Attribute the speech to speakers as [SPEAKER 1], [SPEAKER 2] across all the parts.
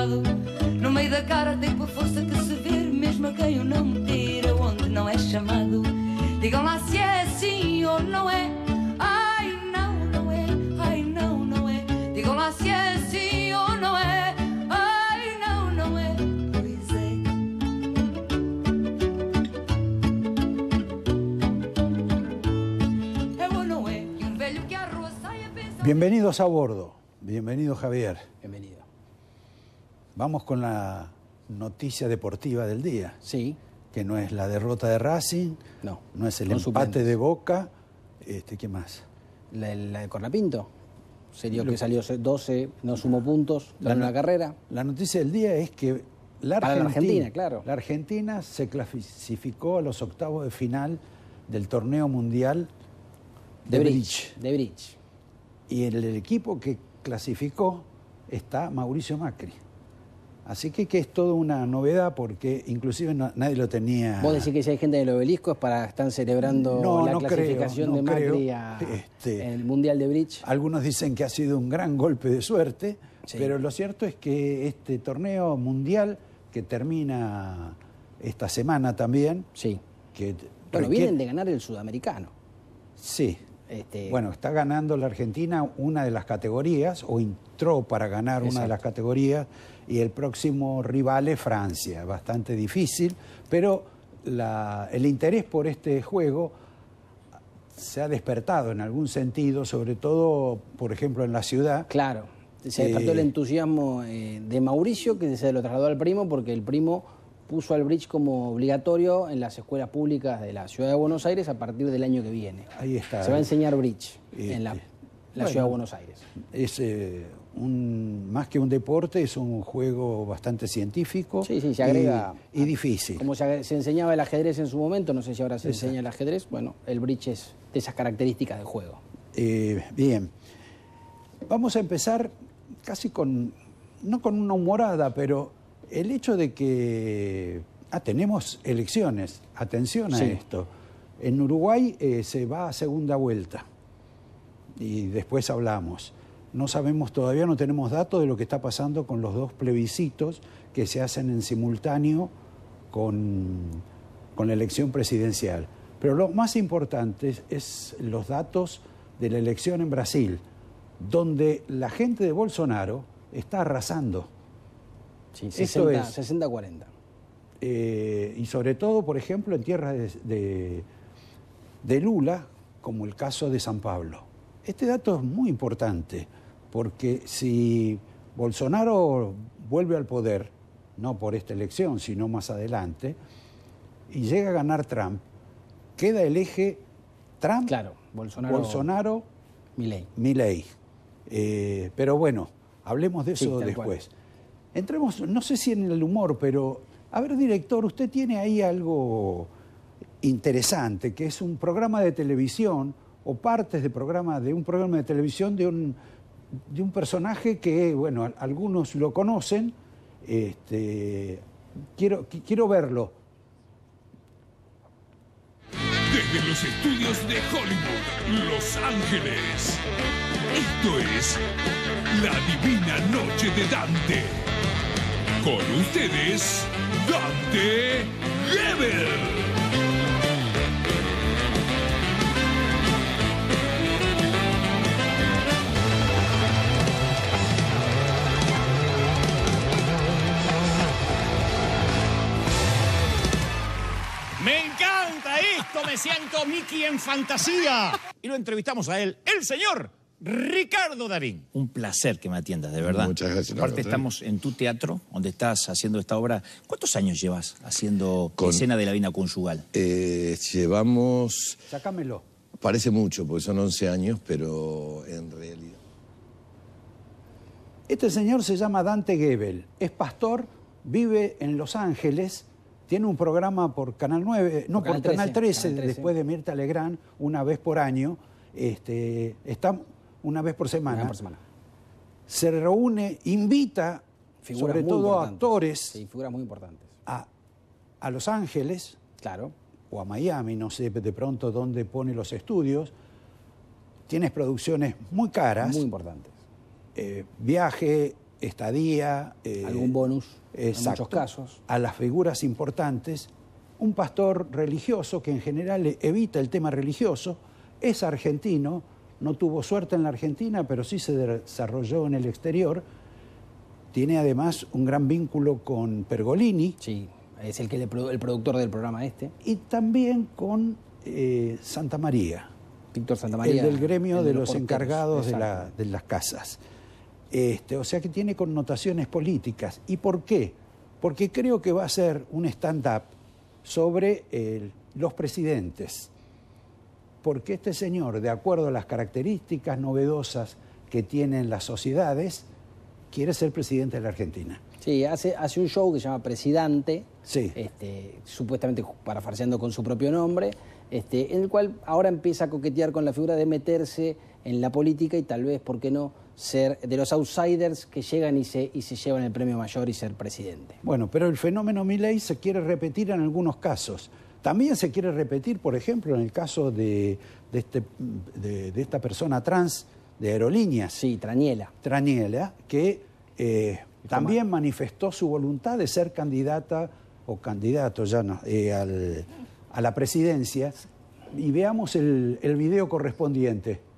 [SPEAKER 1] lado. No meio da cara tem por força que se ver, mesmo a quem o não tira, onde não é chamado. Digam lá se é assim ou não é. Ai não, não é. Ai não, não é. Digam lá se é assim ou não é. Ai não, não é. Pois é. É ou não é. Que um velho que a rua sai a pensar.
[SPEAKER 2] Bienvenidos a bordo. Bem-vindo, Javier. Vamos con la noticia deportiva del día. Sí. Que no es la derrota de Racing, no, no es el empate de Boca, este, ¿qué más? La,
[SPEAKER 3] de Cornapinto. Serio que salió 12, no sumó puntos, ganó la, carrera. La
[SPEAKER 2] noticia del día es que la Argentina, claro. La Argentina se clasificó a los octavos de final del torneo mundial de, bridge. De Bridge. Y en el equipo que clasificó está Mauricio Macri. Así que, que es toda una novedad porque inclusive nadie lo tenía. Vos decís que si hay gente del obelisco es para estar celebrando la clasificación de Macri este, el Mundial de Bridge. Algunos dicen que ha sido un gran golpe de suerte, pero lo cierto es que este torneo mundial que termina esta semana también. Sí. bueno, vienen de ganar el sudamericano. Sí. Este- bueno, está ganando la Argentina una de las categorías, o entró para ganar una de las categorías y el próximo rival es Francia, bastante difícil, pero el interés por este juego se ha despertado en algún sentido, sobre todo, por ejemplo, en la ciudad. Claro, se despertó eh, el entusiasmo eh, de
[SPEAKER 3] Mauricio, que se lo trasladó al primo, porque el primo puso al bridge como obligatorio en las escuelas públicas de la ciudad de Buenos Aires a partir del año que viene.
[SPEAKER 2] Ahí está. Se va a enseñar bridge este, en la, ciudad de Buenos Aires. Es eh, un, más que un deporte, es un juego bastante científico. Y, difícil. Como se, enseñaba el ajedrez en su
[SPEAKER 3] momento, no sé si ahora se enseña el ajedrez, bueno, el bridge es de esas características del juego.
[SPEAKER 2] Eh, bien. Vamos a empezar casi con, no con una humorada, pero el hecho de que ah, tenemos elecciones, atención a esto. En Uruguay eh, se va a segunda vuelta y después hablamos. No sabemos todavía, no tenemos datos de lo que está pasando con los dos plebiscitos que se hacen en simultáneo con, la elección presidencial. Pero lo más importante es, los datos de la elección en Brasil, donde la gente de Bolsonaro está arrasando. Sí, 60-40. Eh, y sobre todo, por ejemplo, en tierras de Lula, como el caso de San Pablo. Este dato es muy importante porque si Bolsonaro vuelve al poder, no por esta elección, sino más adelante, y llega a ganar Trump, queda el eje Trump, Bolsonaro, Bolsonaro Milley. Eh, pero bueno, hablemos de eso después. Entremos, no sé si en el humor, pero a ver, director, usted tiene ahí algo interesante, que es un programa de televisión o partes de programa de un programa de televisión de un de un personaje que, bueno, algunos lo conocen, este, quiero, quiero verlo.
[SPEAKER 1] Desde los estudios de Hollywood, Los Ángeles, esto es La Divina Noche de Dante. Con ustedes, Dante Gebel.
[SPEAKER 4] me siento Mickey en fantasía. Y lo entrevistamos a él, el señor Ricardo Darín. Un placer que me atiendas, de verdad. Muchas gracias. Aparte estamos ¿eh? en tu teatro,
[SPEAKER 2] donde estás haciendo esta obra. ¿Cuántos años llevas haciendo escena de la vida conyugal? Eh, llevamos... Sácamelo. Parece mucho, porque son 11 años, pero en realidad... Este señor se llama Dante Gebel, es pastor, vive en Los Ángeles tiene un programa por Canal 9, eh, no, por, Canal, 13, después de Mirta Legrand, una vez por año. Este, está una vez por semana. semana. Se reúne, invita, sobre todo actores. figuras muy importantes. A, Los Ángeles. Claro. O a Miami, no sé de pronto dónde pone los estudios. Tienes producciones muy caras. Muy importantes. Eh, viaje, estadía. Eh, Algún bonus en muchos casos. A las figuras importantes. Un pastor religioso que en general evita el tema religioso, es argentino, no tuvo suerte en la Argentina, pero sí se desarrolló en el exterior. Tiene además un gran vínculo con Pergolini. Sí, es el, que el productor del programa este. Y también con eh, Santa María. Víctor Santa María. El del gremio de, los, encargados de las casas. Este, o sea que tiene connotaciones políticas. ¿Y por qué? Porque creo que va a ser un stand-up sobre los presidentes. Porque este señor, de acuerdo a las características novedosas que tienen las sociedades, quiere ser presidente de la Argentina.
[SPEAKER 3] Sí, hace, un show que se llama Presidente, este, supuestamente parafarseando con su propio nombre, este, en el cual ahora empieza a coquetear con la figura de meterse en la política y tal vez, ¿por qué no?, ser de los outsiders que llegan y se, y se llevan el premio mayor
[SPEAKER 2] y ser presidente. Bueno, pero el fenómeno Milley se quiere repetir en algunos casos. También se quiere repetir, por ejemplo, en el caso de, este, de, esta persona trans de aerolíneas. Sí, Trañela. Trañela, que eh, también manifestó su voluntad de ser candidata o candidato ya no, eh, a la presidencia. Y veamos el, el video correspondiente.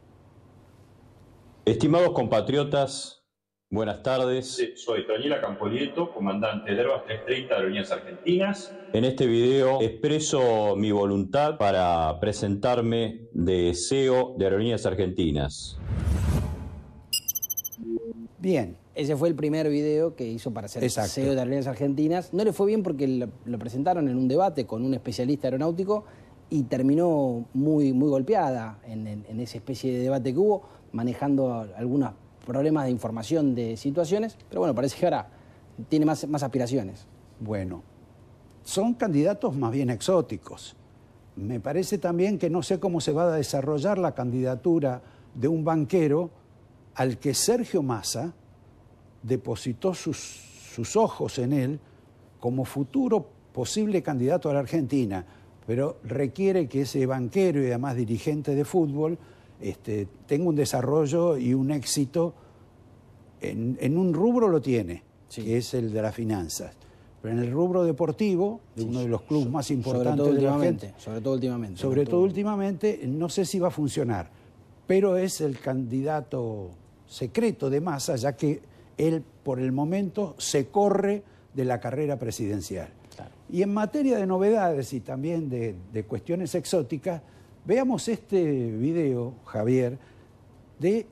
[SPEAKER 4] Estimados compatriotas, buenas tardes. Soy Daniela Campolieto, comandante de Herbas 330 de Aerolíneas Argentinas. En este video expreso mi voluntad para presentarme de CEO de Aerolíneas Argentinas.
[SPEAKER 3] Bien, ese fue el primer video que hizo para ser Exacto. CEO de Aerolíneas Argentinas. No le fue bien porque lo presentaron en un debate con un especialista aeronáutico y terminó muy, muy golpeada en, esa especie de debate que hubo, manejando algunos problemas de información de situaciones, pero bueno, parece que ahora
[SPEAKER 2] tiene más, aspiraciones. Bueno, son candidatos más bien exóticos. Me parece también que no sé cómo se va a desarrollar la candidatura de un banquero al que Sergio Massa depositó sus, sus ojos en él como futuro posible candidato a la Argentina pero requiere que ese banquero y además dirigente de fútbol este, tenga un desarrollo y un éxito. En, un rubro lo tiene, que es el de las finanzas. Pero en el rubro deportivo, de uno de los clubes más importantes sobre todo sobre todo últimamente, sobre, todo últimamente, no sé si va a funcionar, pero es el candidato secreto de masa, ya que él por el momento se corre de la carrera presidencial. Y en materia de novedades y también de, cuestiones exóticas, veamos este video, Javier, de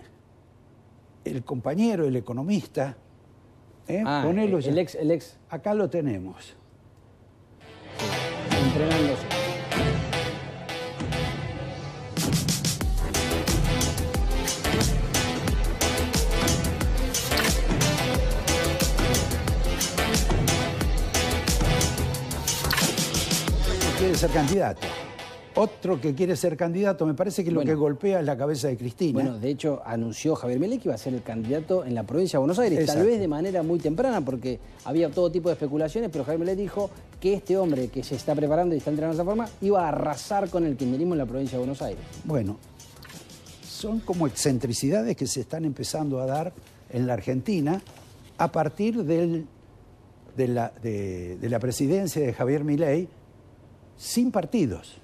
[SPEAKER 2] el compañero, el economista. ¿eh? Ah, ex, el ex. Acá lo tenemos. Entrenándose. ser candidato. Otro que quiere ser candidato, me parece que lo que golpea es la cabeza de Cristina. Bueno, de hecho,
[SPEAKER 3] anunció Javier Milei que iba a ser el candidato en la provincia de Buenos Aires, tal vez de manera muy temprana, porque había todo tipo de especulaciones, pero Javier le dijo que este hombre que se está preparando y está entrenando de esa forma iba a arrasar con el kirchnerismo en la provincia de Buenos Aires.
[SPEAKER 2] Bueno, son como excentricidades que se están empezando a dar en la Argentina a partir del, de, la, de la presidencia de Javier Milei, sin partidos.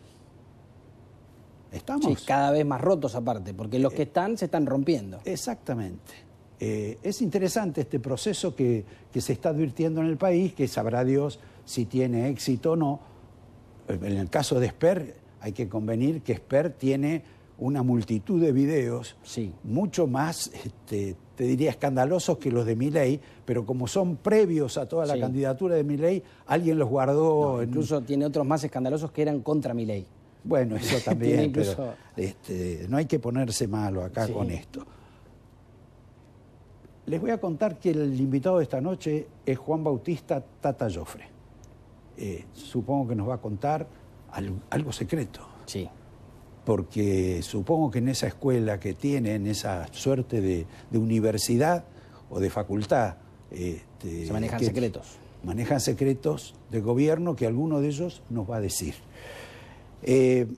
[SPEAKER 2] Estamos. cada vez más rotos aparte, porque los eh, que están se están rompiendo. Exactamente. Eh, es interesante este proceso que, se está advirtiendo en el país, que sabrá Dios si tiene éxito o no. En el caso de Sper, hay que convenir que Sper tiene una multitud de videos sí. mucho más este, te diría, escandalosos que los de mi ley, pero como son previos a toda la candidatura de mi ley, alguien los guardó. incluso tiene otros más escandalosos que eran contra mi ley. Bueno, eso también, pero este, no hay que ponerse malo acá con esto. Les voy a contar que el invitado de esta noche es Juan Bautista Tata yofre eh, supongo que nos va a contar algo secreto. Sí porque supongo que en esa escuela que tienen, esa suerte de, universidad o de facultad... Este, se manejan secretos. Manejan secretos de gobierno que alguno de ellos nos va a decir. Eh,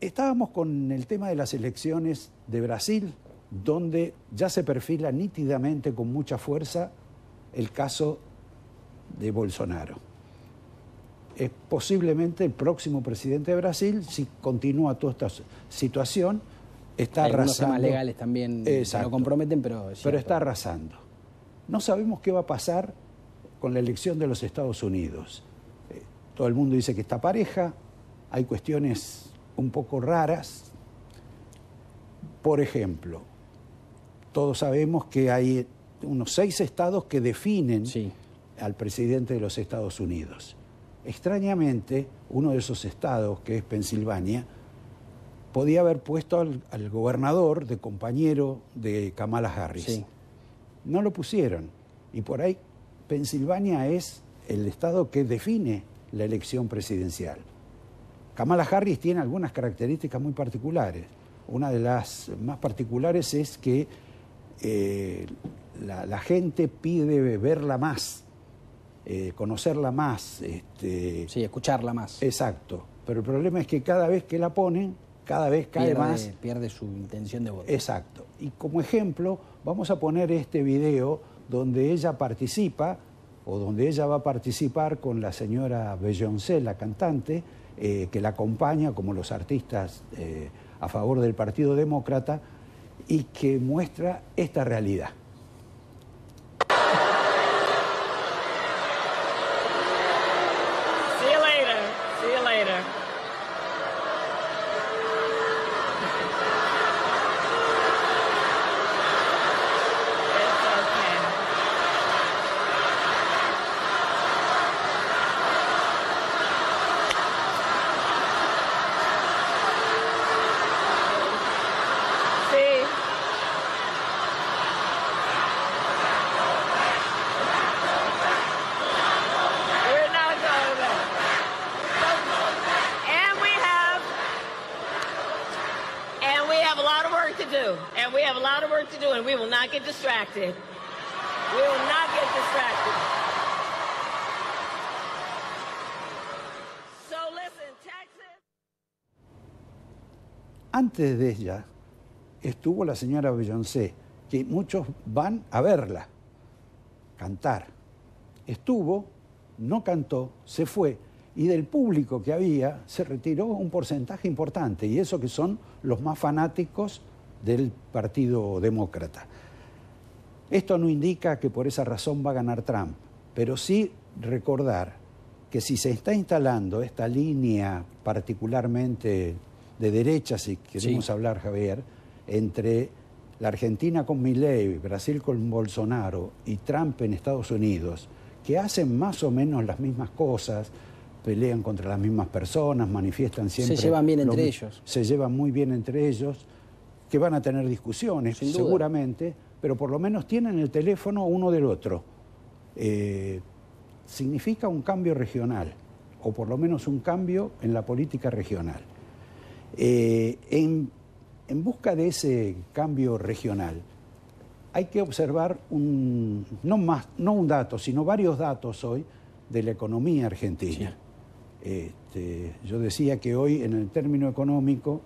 [SPEAKER 2] estábamos con el tema de las elecciones de Brasil, donde ya se perfila nítidamente con mucha fuerza el caso de Bolsonaro es posiblemente el próximo presidente de Brasil, si continúa toda esta situación, está Hay arrasando. legales también lo comprometen, pero. pero está arrasando. No sabemos qué va a pasar con la elección de los Estados Unidos. Eh, todo el mundo dice que está pareja, hay cuestiones un poco raras. Por ejemplo, todos sabemos que hay unos seis estados que definen al presidente de los Estados Unidos. Extrañamente, uno de esos estados, que es Pensilvania, podía haber puesto al, gobernador de compañero de Kamala Harris. No lo pusieron. Y por ahí, Pensilvania es el estado que define la elección presidencial. Kamala Harris tiene algunas características muy particulares. Una de las más particulares es que eh, la, la gente pide verla más eh, conocerla más. Este... Sí, escucharla más. Exacto. Pero el problema es que cada vez que la ponen, cada vez cae pierde, más. Pierde su intención de voto. Exacto. Y como ejemplo, vamos a poner este video donde ella participa o donde ella va a participar con la señora Beyoncé, la cantante, eh, que la acompaña como los artistas eh, a favor del Partido Demócrata y que muestra esta realidad. Antes de ella estuvo la señora Beyoncé, que muchos van a verla cantar. Estuvo, no cantó, se fue y del público que había se retiró un porcentaje importante, y eso que son los más fanáticos del Partido Demócrata. Esto no indica que por esa razón va a ganar Trump, pero sí recordar que si se está instalando esta línea particularmente de derecha, si queremos hablar, Javier, entre la Argentina con Milei, Brasil con Bolsonaro y Trump en Estados Unidos, que hacen más o menos las mismas cosas, pelean contra las mismas personas, manifiestan siempre... Se llevan bien entre ellos. Se llevan muy bien entre ellos, que van a tener discusiones, seguramente pero por lo menos tienen el teléfono uno del otro. Eh, significa un cambio regional, o por lo menos un cambio en la política regional. Eh, en, busca de ese cambio regional, hay que observar no, más, no un dato, sino varios datos hoy de la economía argentina. Este, yo decía que hoy en el término económico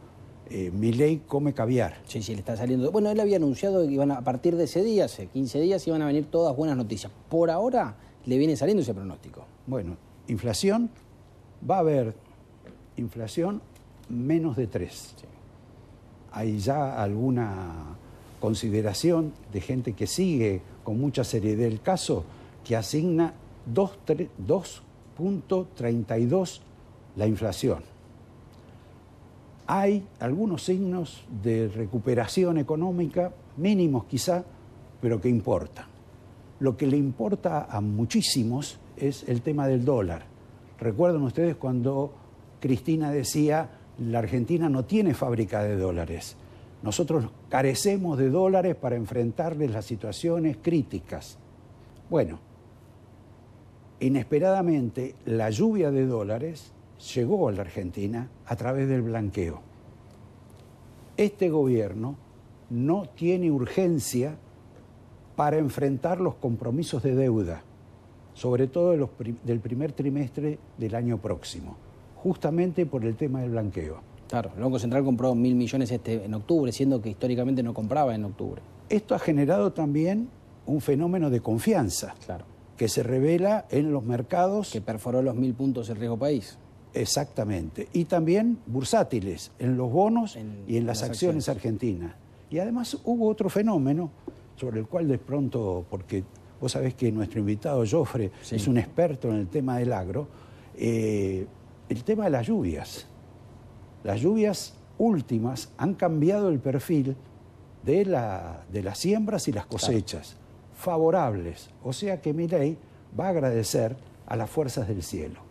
[SPEAKER 2] eh, Mi ley come caviar. Sí, sí, le está
[SPEAKER 3] saliendo. Bueno, él había anunciado que iban a, partir de ese día, hace 15 días, iban a venir todas buenas noticias. Por
[SPEAKER 2] ahora le viene saliendo ese pronóstico. Bueno, inflación, va a haber inflación menos de 3. Hay ya alguna consideración de gente que sigue con mucha seriedad el caso, que asigna 2.32 la inflación hay algunos signos de recuperación económica, mínimos quizá, pero que importan. Lo que le importa a muchísimos es el tema del dólar. Recuerdan ustedes cuando Cristina decía, la Argentina no tiene fábrica de dólares. Nosotros carecemos de dólares para enfrentarles las situaciones críticas. Bueno, inesperadamente la lluvia de dólares llegó a la Argentina a través del blanqueo. Este gobierno no tiene urgencia para enfrentar los compromisos de deuda, sobre todo del primer trimestre del año próximo, justamente por el tema del blanqueo. Claro, el Banco Central compró mil millones este, en octubre, siendo que históricamente no compraba en octubre. Esto ha generado también un fenómeno de confianza claro. que se revela en los mercados. Que perforó los mil puntos el riesgo país. Exactamente. Y también bursátiles en los bonos y en las, acciones, argentinas. Y además hubo otro fenómeno sobre el cual de pronto, porque vos sabés que nuestro invitado Jofre, es un experto en el tema del agro, eh, el tema de las lluvias. Las lluvias últimas han cambiado el perfil de, de las siembras y las cosechas, favorables. O sea que mi ley va a agradecer a las fuerzas del cielo.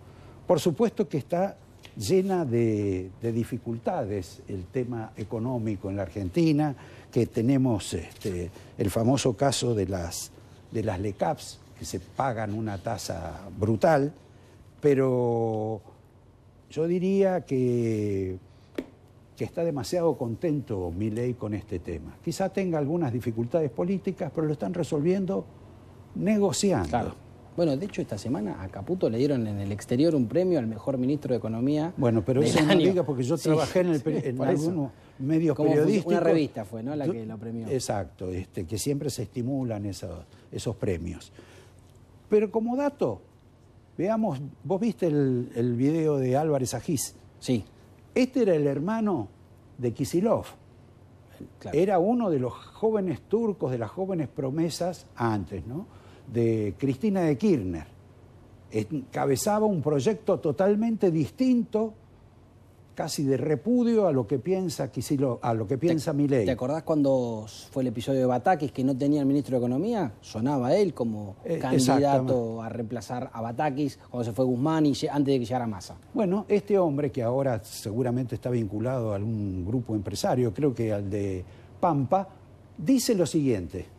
[SPEAKER 2] Por supuesto que está llena de, dificultades el tema económico en la Argentina, que tenemos este, el famoso caso de las, de las LECAPs, que se pagan una tasa brutal, pero yo diría que, que está demasiado contento ley con este tema. Quizá tenga algunas dificultades políticas, pero lo están resolviendo negociando.
[SPEAKER 3] Bueno, de hecho, esta semana a Caputo le dieron en el exterior un premio al mejor ministro de Economía. Bueno, pero eso no diga porque yo trabajé en, el, algunos
[SPEAKER 2] Una revista fue, ¿no? La que lo premió. Exacto, este, que siempre se estimulan esos, premios. Pero como dato, veamos, vos viste el, el video de Álvarez Ajiz? Sí. Este era el hermano de Kisilov. Era uno de los jóvenes turcos, de las jóvenes promesas antes, ¿no? de Cristina de Kirchner. Encabezaba un proyecto totalmente distinto, casi de repudio a lo que piensa, a lo que piensa ¿Te, Milei. ¿Te acordás
[SPEAKER 3] cuando fue el episodio de Batakis que no tenía el ministro de Economía? Sonaba él como eh, candidato a reemplazar a Batakis cuando se fue Guzmán y antes de que llegara Massa.
[SPEAKER 2] Bueno, este hombre que ahora seguramente está vinculado a algún grupo empresario, creo que al de Pampa,
[SPEAKER 4] dice lo siguiente.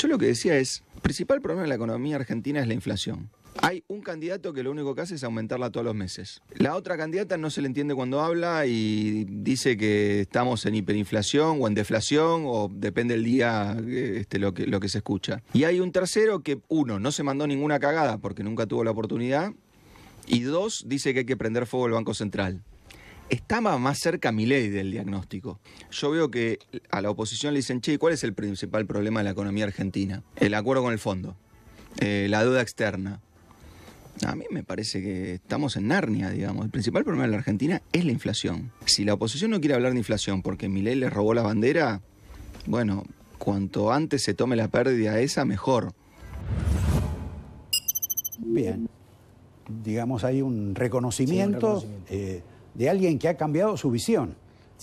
[SPEAKER 4] Yo lo que decía es, el principal problema de la economía argentina es la inflación. Hay un candidato que lo único que hace es aumentarla todos los meses. La otra candidata no se le entiende cuando habla y dice que estamos en hiperinflación o en deflación o depende del día este, lo, que, lo que se escucha. Y hay un tercero que, uno, no se mandó ninguna cagada porque nunca tuvo la oportunidad y dos, dice que hay que prender fuego al Banco Central estaba más cerca Milei del diagnóstico. Yo veo que a la oposición le dicen, che, ¿cuál es el principal problema de la economía argentina? El acuerdo con el fondo, eh, la deuda externa. A mí me parece que estamos en Narnia, digamos. El principal problema de la Argentina es la inflación. Si la oposición no quiere hablar de inflación porque Milei le robó la bandera, bueno, cuanto antes se tome la pérdida esa, mejor. Bien. Digamos, hay un
[SPEAKER 2] reconocimiento. Eh, de alguien que ha cambiado su visión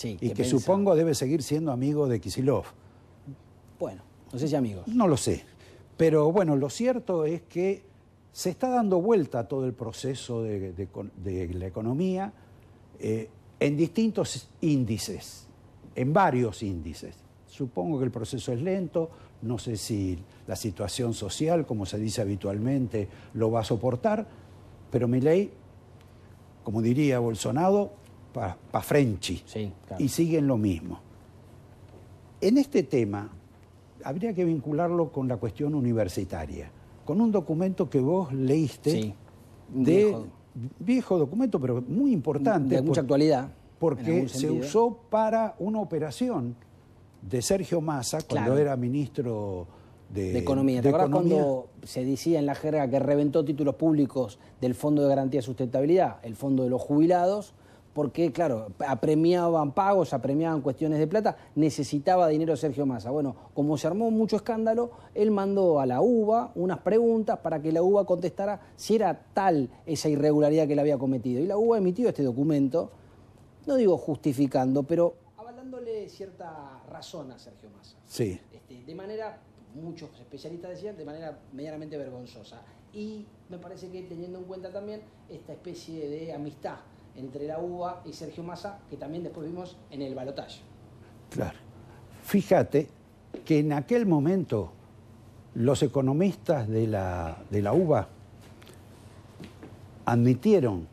[SPEAKER 2] y que supongo debe seguir siendo amigo de Kisilov. Bueno, no sé si amigos. No lo sé. Pero bueno, lo cierto es que se está dando vuelta todo el proceso de, la economía eh, en distintos índices, en varios índices. Supongo que el proceso es lento, no sé si la situación social, como se dice habitualmente, lo va a soportar, pero mi ley como diría Bolsonaro, para pa Y siguen lo mismo. En este tema habría que vincularlo con la cuestión universitaria, con un documento que vos leíste sí, de viejo. documento, pero muy importante. De mucha actualidad. Porque se usó para una operación de Sergio Massa, cuando era ministro de, economía. ¿Te acuerdas cuando
[SPEAKER 3] se decía en la jerga que reventó títulos públicos del Fondo de Garantía de Sustentabilidad, el Fondo de los Jubilados? Porque, claro, apremiaban pagos, apremiaban cuestiones de plata, necesitaba dinero Sergio Massa. Bueno, como se armó mucho escándalo, él mandó a la UBA unas preguntas para que la UBA contestara si era tal esa irregularidad que le había cometido. Y la UBA emitió este documento, no digo justificando, pero avalándole cierta razón a Sergio Massa. Sí. Este, de manera muchos especialistas decían, de manera medianamente vergonzosa. Y me parece que teniendo en cuenta también esta especie de amistad entre la UBA y Sergio Massa, que también después vimos en el balotaje.
[SPEAKER 2] Claro. Fíjate que en aquel momento los economistas de la, de la UBA admitieron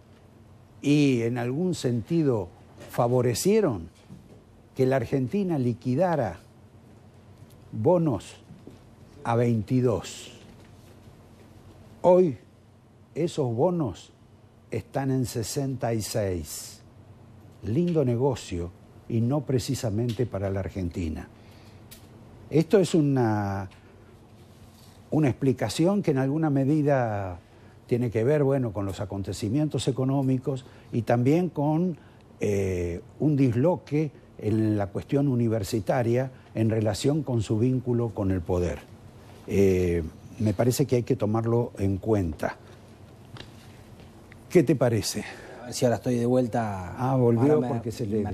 [SPEAKER 2] y en algún sentido favorecieron que la Argentina liquidara bonos a 22. Hoy esos bonos están en 66. Lindo negocio y no precisamente para la Argentina. Esto es una, una explicación que en alguna medida tiene que ver bueno, con los acontecimientos económicos y también con eh, un disloque en la cuestión universitaria en relación con su vínculo con el poder. Eh, me parece que hay que tomarlo en cuenta. ¿Qué te parece? si ahora estoy de vuelta. Ah, volvió porque se le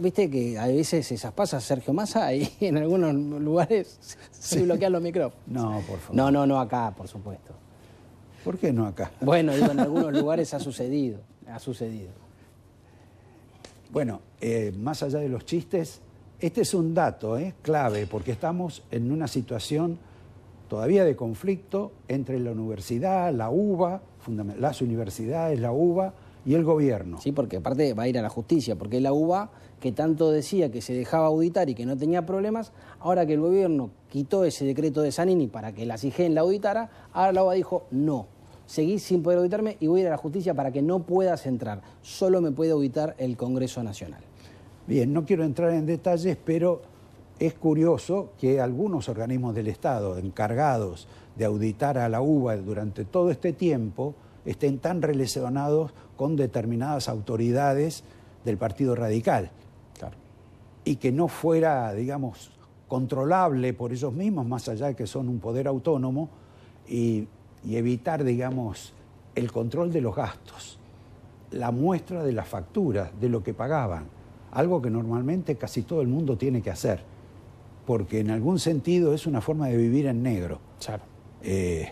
[SPEAKER 3] Viste que a veces esas pasas, Sergio Massa, y en algunos lugares se bloquean los micrófonos. No, por favor. No, no, no acá, por supuesto. ¿Por qué no acá? Bueno, digo, en algunos lugares
[SPEAKER 2] ha sucedido. Ha sucedido. Bueno, eh, más allá de los chistes, este es un dato eh, clave porque estamos en una situación todavía de conflicto entre la universidad, la UBA, las universidades, la UBA y el gobierno. Sí, porque aparte va a ir a la justicia, porque la UBA, que tanto
[SPEAKER 3] decía que se dejaba auditar y que no tenía problemas, ahora que el gobierno quitó ese decreto de Sanini para que la CIGEN la auditara, ahora la UBA dijo no. Seguí sin poder auditarme y voy a ir a la justicia
[SPEAKER 2] para que no puedas entrar. Solo me puede auditar el Congreso Nacional. Bien, no quiero entrar en detalles, pero es curioso que algunos organismos del Estado encargados de auditar a la UBA durante todo este tiempo estén tan relacionados con determinadas autoridades del Partido Radical. Y que no fuera, digamos, controlable por ellos mismos, más allá de que son un poder autónomo, y, y evitar, digamos, el control de los gastos, la muestra de las facturas, de lo que pagaban algo que normalmente casi todo el mundo tiene que hacer, porque en algún sentido es una forma de vivir en negro. Eh,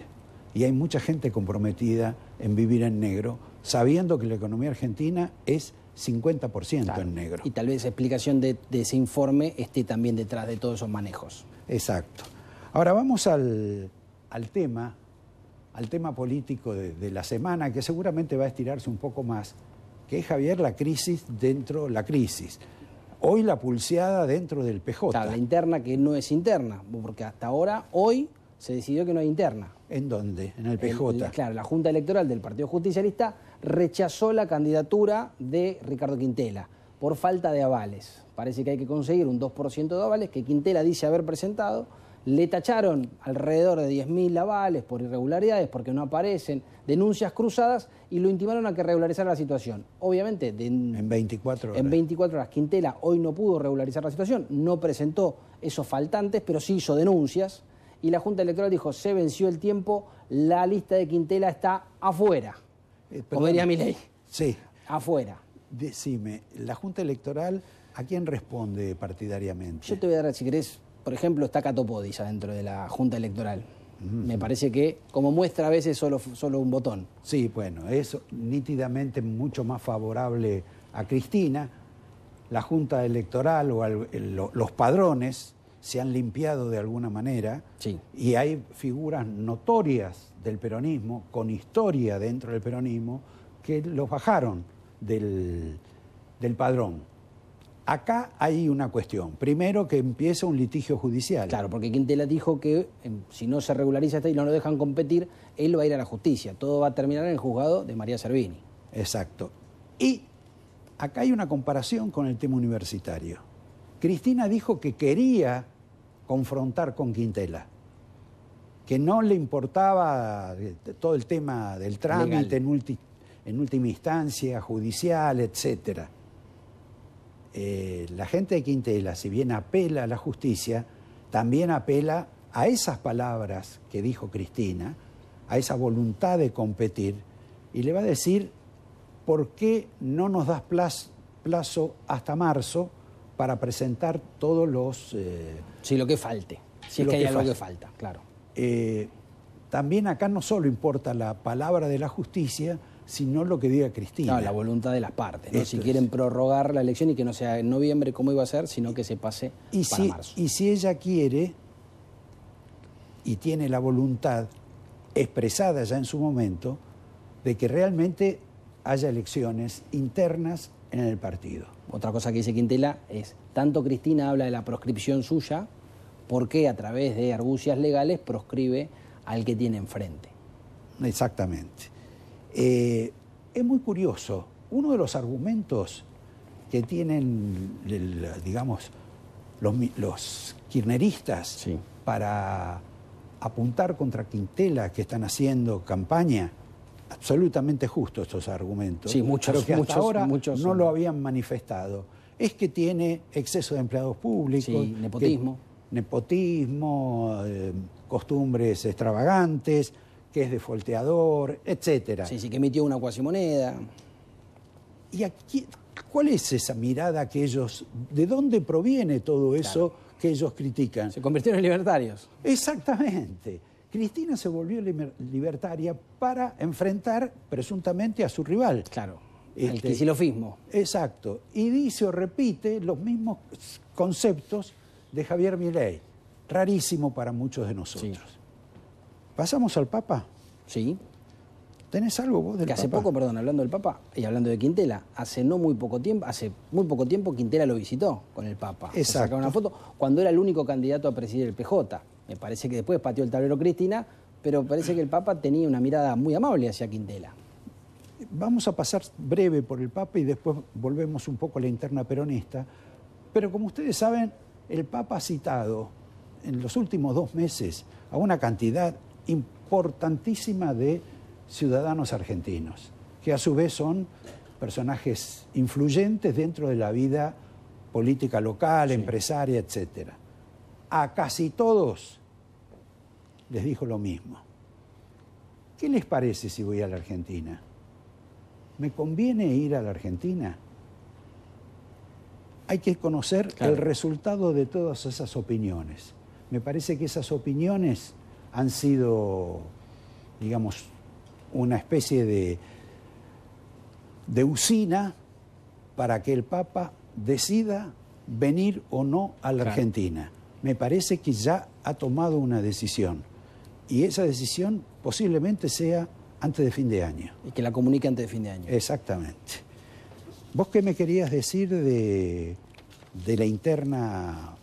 [SPEAKER 2] y hay mucha gente comprometida en vivir en negro, sabiendo que la economía argentina es 50% en negro. Y tal vez explicación de, ese informe esté también detrás de todos esos manejos. Exacto. Ahora vamos al, tema, al tema político de la semana, que seguramente va a estirarse un poco más, que es Javier la crisis dentro la crisis. Hoy la pulseada dentro del PJ. la interna que no es interna, porque hasta ahora, hoy,
[SPEAKER 3] se decidió que no hay interna. ¿En dónde? En el PJ. claro, la Junta Electoral del Partido Justicialista rechazó la candidatura de Ricardo Quintela por falta de avales. Parece que hay que conseguir un 2% de avales que Quintela dice haber presentado le tacharon alrededor de 10.000 avales por irregularidades, porque no aparecen, denuncias cruzadas y lo intimaron a que regularizara la situación. Obviamente, en 24 horas. En 24 horas. Quintela hoy no pudo regularizar la situación, no presentó esos faltantes, pero sí hizo denuncias. Y la Junta Electoral dijo, se venció el tiempo, la lista de Quintela está afuera. Eh, mi ley.
[SPEAKER 2] Sí. Afuera. Decime, la Junta Electoral... ¿A quién
[SPEAKER 3] responde partidariamente? Yo te voy a dar, si querés, por ejemplo, está Catopodis adentro de la Junta Electoral.
[SPEAKER 2] Me parece que, como muestra a veces, solo, solo un botón. Sí, bueno, es nítidamente mucho más favorable a Cristina. La Junta Electoral o los padrones se han limpiado de alguna manera y hay figuras notorias del peronismo, con historia dentro del peronismo, que los bajaron del, del padrón. Acá hay una cuestión. Primero que empieza un litigio judicial. Claro, porque Quintela dijo que em, si
[SPEAKER 3] no se regulariza esto y no lo dejan competir, él va a ir a la justicia. Todo va a terminar en el juzgado de María Servini.
[SPEAKER 2] Exacto. Y acá hay una comparación con el tema universitario. Cristina dijo que quería confrontar con Quintela, que no le importaba eh, todo el tema del trámite en, en última instancia, judicial, etcétera eh, la gente de Quintela, si bien apela a la justicia, también apela a esas palabras que dijo Cristina, a esa voluntad de competir, y le va a decir, ¿por qué no nos das plazo, hasta marzo para presentar todos los... Eh, sí, lo que falte, si es que hay algo que falta, claro. Eh, también acá no solo importa la palabra de la justicia, sino lo que diga Cristina. la voluntad de las partes. ¿no? Si quieren prorrogar la elección y que no sea en noviembre como iba a
[SPEAKER 3] ser, sino que se pase
[SPEAKER 2] y si, marzo. Y si ella quiere y tiene la voluntad expresada ya en su momento de que realmente haya elecciones internas en el partido. Otra cosa que dice Quintela es,
[SPEAKER 3] tanto Cristina habla de la proscripción suya, porque a través de argucias legales proscribe
[SPEAKER 2] al que tiene enfrente. Exactamente. Eh, es muy curioso. Uno de los argumentos que tienen, digamos, los, kirneristas para apuntar contra Quintela, que están haciendo campaña, absolutamente justo estos argumentos. Sí, muchos, pero que hasta ahora no lo habían manifestado. Es que tiene exceso de empleados públicos. nepotismo. nepotismo, eh, costumbres extravagantes, que es defolteador, etcétera. Sí, sí, que emitió una cuasimoneda. ¿Y aquí, cuál es esa mirada que ellos, de dónde proviene todo eso que ellos critican? Se convirtieron en libertarios. Exactamente. Cristina se volvió libertaria para enfrentar presuntamente a su rival. Claro. el este, quisilofismo. Exacto. Y dice o repite los mismos conceptos de Javier Milei. Rarísimo para muchos de nosotros. Pasamos al Papa. Sí. ¿Tenés algo vos del que hace poco, perdón, hablando
[SPEAKER 3] del Papa y hablando de Quintela, hace no muy poco tiempo, hace muy poco tiempo Quintela lo visitó con el Papa. Exacto. Sacaron una foto cuando era el único candidato a presidir el PJ. Me parece que después pateó el tablero Cristina, pero parece que el Papa tenía una mirada muy amable hacia Quintela. Vamos
[SPEAKER 2] a pasar breve por el Papa y después volvemos un poco a la interna peronista. Pero como ustedes saben, el Papa ha citado en los últimos dos meses a una cantidad importantísima de ciudadanos argentinos, que a su vez son personajes influyentes dentro de la vida política local, empresaria, etc. A casi todos les dijo lo mismo. ¿Qué les parece si voy a la Argentina? ¿Me conviene ir a la Argentina? Hay que conocer el resultado de todas esas opiniones. Me parece que esas opiniones han sido, digamos, una especie de, de usina para que el Papa decida venir o no a la Argentina. Me parece que ya ha tomado una decisión y esa decisión posiblemente sea antes de fin de año. Y que la comunique antes de fin de año. Exactamente. ¿Vos qué me querías decir de, de la interna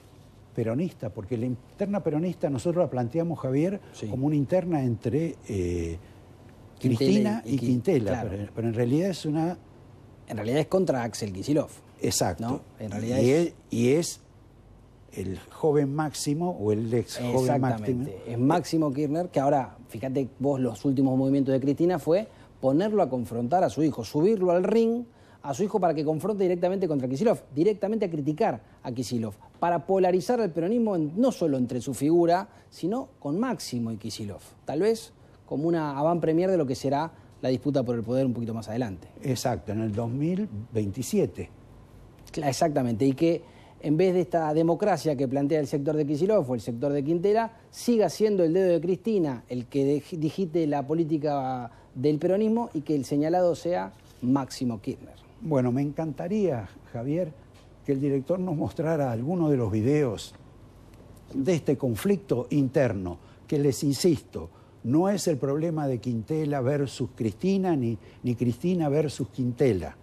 [SPEAKER 2] peronista, porque la interna peronista nosotros la planteamos, Javier, como una interna entre eh, Cristina y, Quintela, pero, en realidad es una... En realidad es contra Axel Kisilov. Exacto. En realidad y es... el joven Máximo o el ex joven Máximo. Es Máximo
[SPEAKER 3] Kirchner, que ahora, fíjate vos, los últimos movimientos de Cristina fue ponerlo a confrontar a su hijo, subirlo al ring a su hijo para que confronte directamente contra Kisilov, directamente a criticar a Kisilov, para polarizar el peronismo no solo entre su figura, sino con Máximo y Kisilov. Tal vez como una avant premier de lo que será la disputa por el poder un poquito más adelante. Exacto, en el 2027. Exactamente, y que en vez de esta democracia que plantea el sector de Kisilov o el sector de Quintera, siga siendo el dedo de Cristina el que digite la política del peronismo y que el señalado sea
[SPEAKER 2] Máximo Kirchner. Bueno, me encantaría, Javier, que el director nos mostrara algunos de los videos de este conflicto interno, que les insisto, no es el problema de Quintela versus Cristina ni, ni Cristina versus Quintela.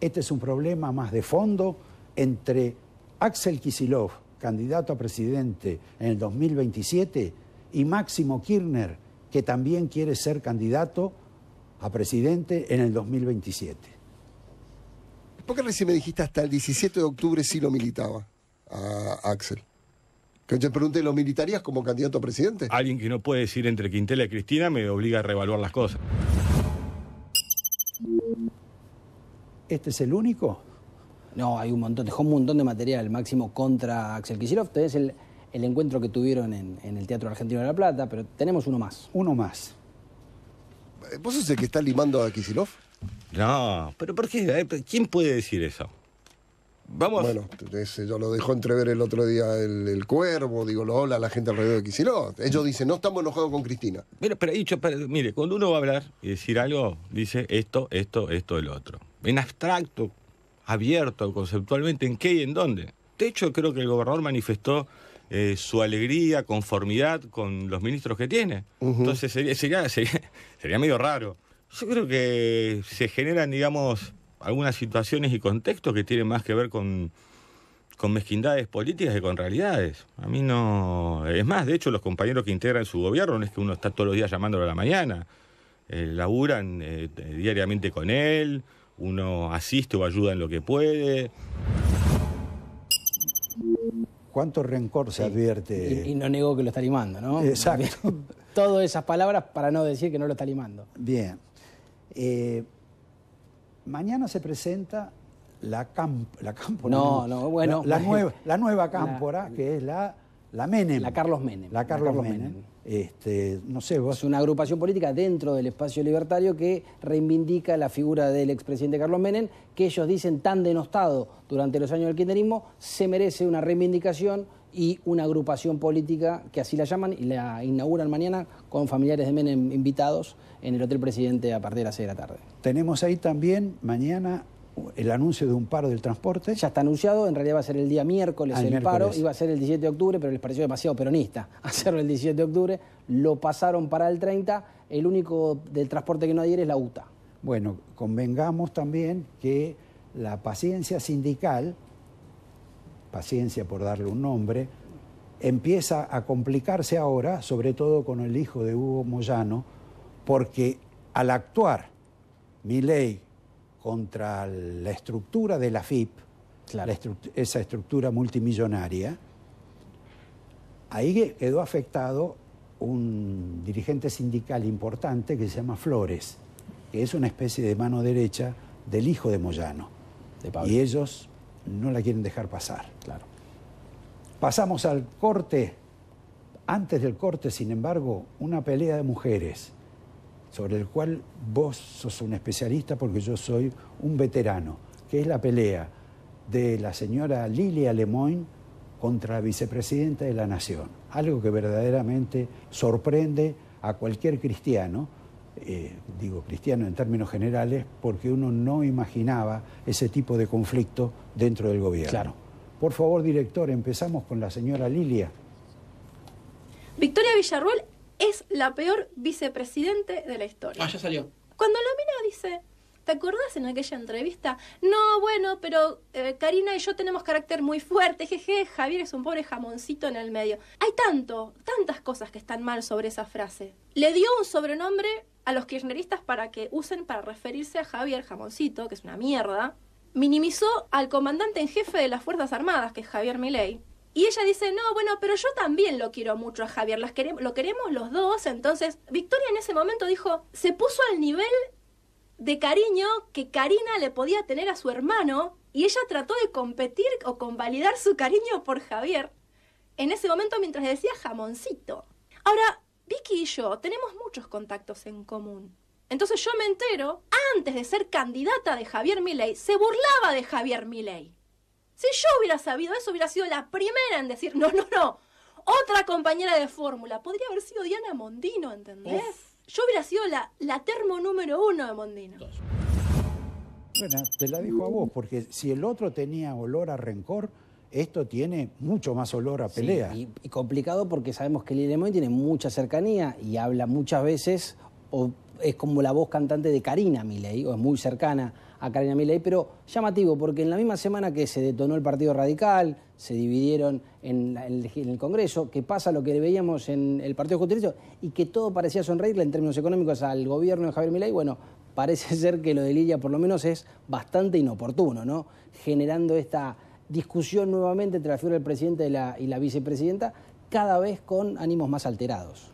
[SPEAKER 2] Este es un problema más de fondo entre Axel Kisilov, candidato a presidente en el 2027, y Máximo Kirchner, que también quiere ser candidato a presidente en el 2027.
[SPEAKER 4] ¿Por qué recién me dijiste hasta el 17 de octubre sí lo militaba a Axel? Que yo pregunté, ¿lo militarías como candidato a presidente? Alguien que no puede decir entre Quintela y Cristina me obliga a revaluar las cosas.
[SPEAKER 3] ¿Este es el único? No, hay un montón, dejó un montón de material, máximo contra Axel Kicillof. Este el, el encuentro que tuvieron en, en, el Teatro Argentino de La Plata, pero tenemos uno más. Uno más.
[SPEAKER 4] ¿Vos sos el que está limando a Kicillof? No, pero ¿por qué? ¿Quién puede decir eso? Vamos. Bueno, yo lo
[SPEAKER 3] dejó entrever el otro día el, cuervo, digo, lo habla la gente alrededor de Kicillof. Ellos mm. dicen, no estamos enojados
[SPEAKER 4] con Cristina. Pero, pero dicho, mire, cuando uno va a hablar y decir algo, dice esto, esto, esto, el otro. En abstracto, abierto, conceptualmente, en qué y en dónde. De hecho, creo que el gobernador manifestó eh, su alegría, conformidad con los ministros que tiene. Entonces sería medio raro yo creo que se generan, digamos, algunas situaciones y contextos que tienen más que ver con, mezquindades políticas que con realidades. A mí no... Es más, de hecho, los compañeros que integran su gobierno, no es que uno está todos los días llamándolo a la mañana, eh, laburan eh, eh, diariamente con él, uno asiste o ayuda en lo que puede.
[SPEAKER 2] ¿Cuánto rencor se advierte? Y, y no negó que lo está limando, ¿no? Exacto.
[SPEAKER 3] Todas esas palabras para no decir que no lo está limando.
[SPEAKER 2] Bien. Eh, mañana se presenta la, la pues, La, nueva, la nueva Cámpora, que es la, la Menem. La Carlos Menem. La Carlos, Menem. Este,
[SPEAKER 3] no sé, Es una agrupación política dentro del espacio libertario que reivindica la figura del expresidente Carlos Menem, que ellos dicen tan denostado durante los años del kirchnerismo, se merece una reivindicación y una agrupación política que así la llaman y la inauguran mañana con familiares de Menem invitados en el Hotel Presidente a partir de las 6 de la tarde.
[SPEAKER 2] Tenemos ahí también mañana el anuncio de un paro del transporte. Ya está anunciado, en realidad va a ser el día miércoles
[SPEAKER 3] ah, el, paro, iba a ser el 17 de octubre, pero les pareció demasiado peronista hacerlo el 17 de octubre, lo pasaron para el 30, el único del transporte que no adhiere es la UTA. Bueno, convengamos
[SPEAKER 2] también que la paciencia sindical paciencia por darle un nombre, empieza a complicarse ahora, sobre todo con el hijo de Hugo Moyano, porque al actuar mi ley contra la estructura de la FIP, esa estructura multimillonaria, ahí quedó afectado un dirigente sindical importante que se llama Flores, que es una especie de mano derecha del hijo de Moyano. y ellos no la quieren dejar pasar. Claro. Pasamos al corte. Antes del corte, sin embargo, una pelea de mujeres, sobre el cual vos sos un especialista porque yo soy un veterano, que es la pelea de la señora Lilia Lemoyne contra la vicepresidenta de la Nación. Algo que verdaderamente sorprende a cualquier cristiano, eh, digo cristiano en términos generales, porque uno no imaginaba ese tipo de conflicto dentro del gobierno. Claro. Por favor, director, empezamos con la señora Lilia.
[SPEAKER 1] Victoria Villarruel es la peor vicepresidente de la historia. Ah, ya salió. Cuando lo mira dice, ¿te acordás en aquella entrevista? No, bueno, pero eh, Karina y yo tenemos carácter muy fuerte, jeje, Javier es un pobre jamoncito en el medio. Hay tanto, tantas cosas que están mal sobre esa frase. Le dio un sobrenombre a los kirchneristas para que usen para referirse a Javier Jamoncito, que es una mierda, minimizó al comandante en jefe de las Fuerzas Armadas, que es Javier Milei. Y ella dice, no, bueno, pero yo también lo quiero mucho a Javier, lo queremos los dos. Entonces, Victoria en ese momento dijo, se puso al nivel de cariño que Karina le podía tener a su hermano y ella trató de competir o convalidar su cariño por Javier en ese momento mientras decía jamoncito. Ahora, Vicky y yo tenemos muchos contactos en común. Entonces yo me entero, antes de ser candidata de Javier Milei, se burlaba de Javier Milei. Si yo hubiera sabido eso, hubiera sido la primera en decir, no, no, no, otra compañera de fórmula. Podría haber sido Diana Mondino, ¿entendés? Yo hubiera sido la, la termo número uno de Mondino.
[SPEAKER 2] Bueno, te la dijo a vos, porque si el otro tenía olor a rencor, esto tiene mucho más olor a pelea. y, complicado porque sabemos que Lili Moy tiene mucha cercanía
[SPEAKER 3] y habla muchas veces, o es como la voz cantante de Karina Milei, o es muy cercana a Karina Milei, pero llamativo porque en la misma semana que se detonó el Partido Radical, se dividieron en, el Congreso, que pasa lo que veíamos en el Partido Justiciero y que todo parecía sonreírle en términos económicos al gobierno de Javier Milei, bueno, parece ser que lo de Lilia por lo menos es bastante inoportuno, ¿no? Generando esta discusión nuevamente entre la figura del presidente y la, vicepresidenta, cada vez con ánimos más alterados.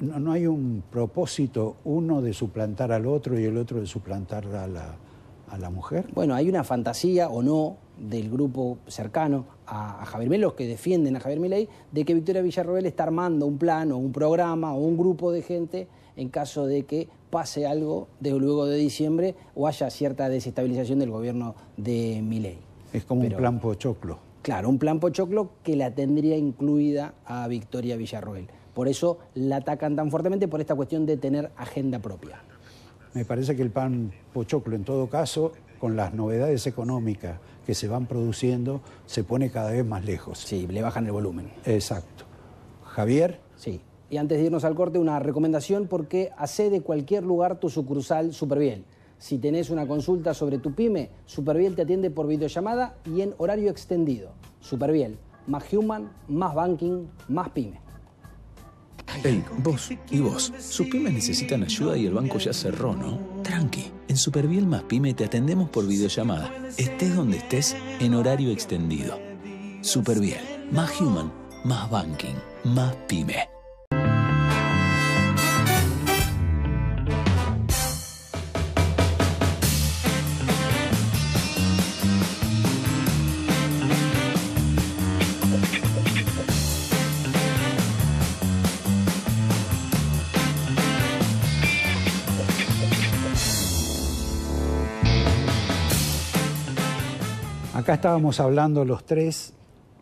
[SPEAKER 2] no, hay un propósito uno de suplantar al otro y el otro de suplantar a la, mujer. Bueno, hay una
[SPEAKER 3] fantasía o no del
[SPEAKER 2] grupo cercano a,
[SPEAKER 3] Javier Milei, los que defienden a Javier Milei, de que Victoria Villarroel está armando un plan o un programa o un grupo de gente en caso de que pase algo de luego de diciembre o haya cierta desestabilización del gobierno de Milei.
[SPEAKER 2] Es como un plan pochoclo.
[SPEAKER 3] Claro, un plan pochoclo que la tendría incluida a Victoria Villarroel. Por eso la atacan
[SPEAKER 2] tan fuertemente por esta cuestión de tener agenda propia. Me parece que el plan pochoclo, en todo caso, con las novedades económicas que se van produciendo, se pone cada vez más lejos. Sí, le bajan el volumen. Exacto. Javier. Sí.
[SPEAKER 3] Y antes de irnos al corte, una recomendación porque hace de cualquier lugar tu sucursal súper bien. Si tenés una consulta sobre tu pyme, Superviel te atiende por videollamada y en horario extendido. Superviel, más human, más banking, más pyme.
[SPEAKER 4] Hey, vos y vos, sus pymes necesitan ayuda y el banco ya cerró, ¿no? Tranqui, en Superviel más pyme te atendemos por videollamada, estés donde estés, en horario extendido. Superviel, más human, más banking, más pyme.
[SPEAKER 2] Acá estábamos hablando los tres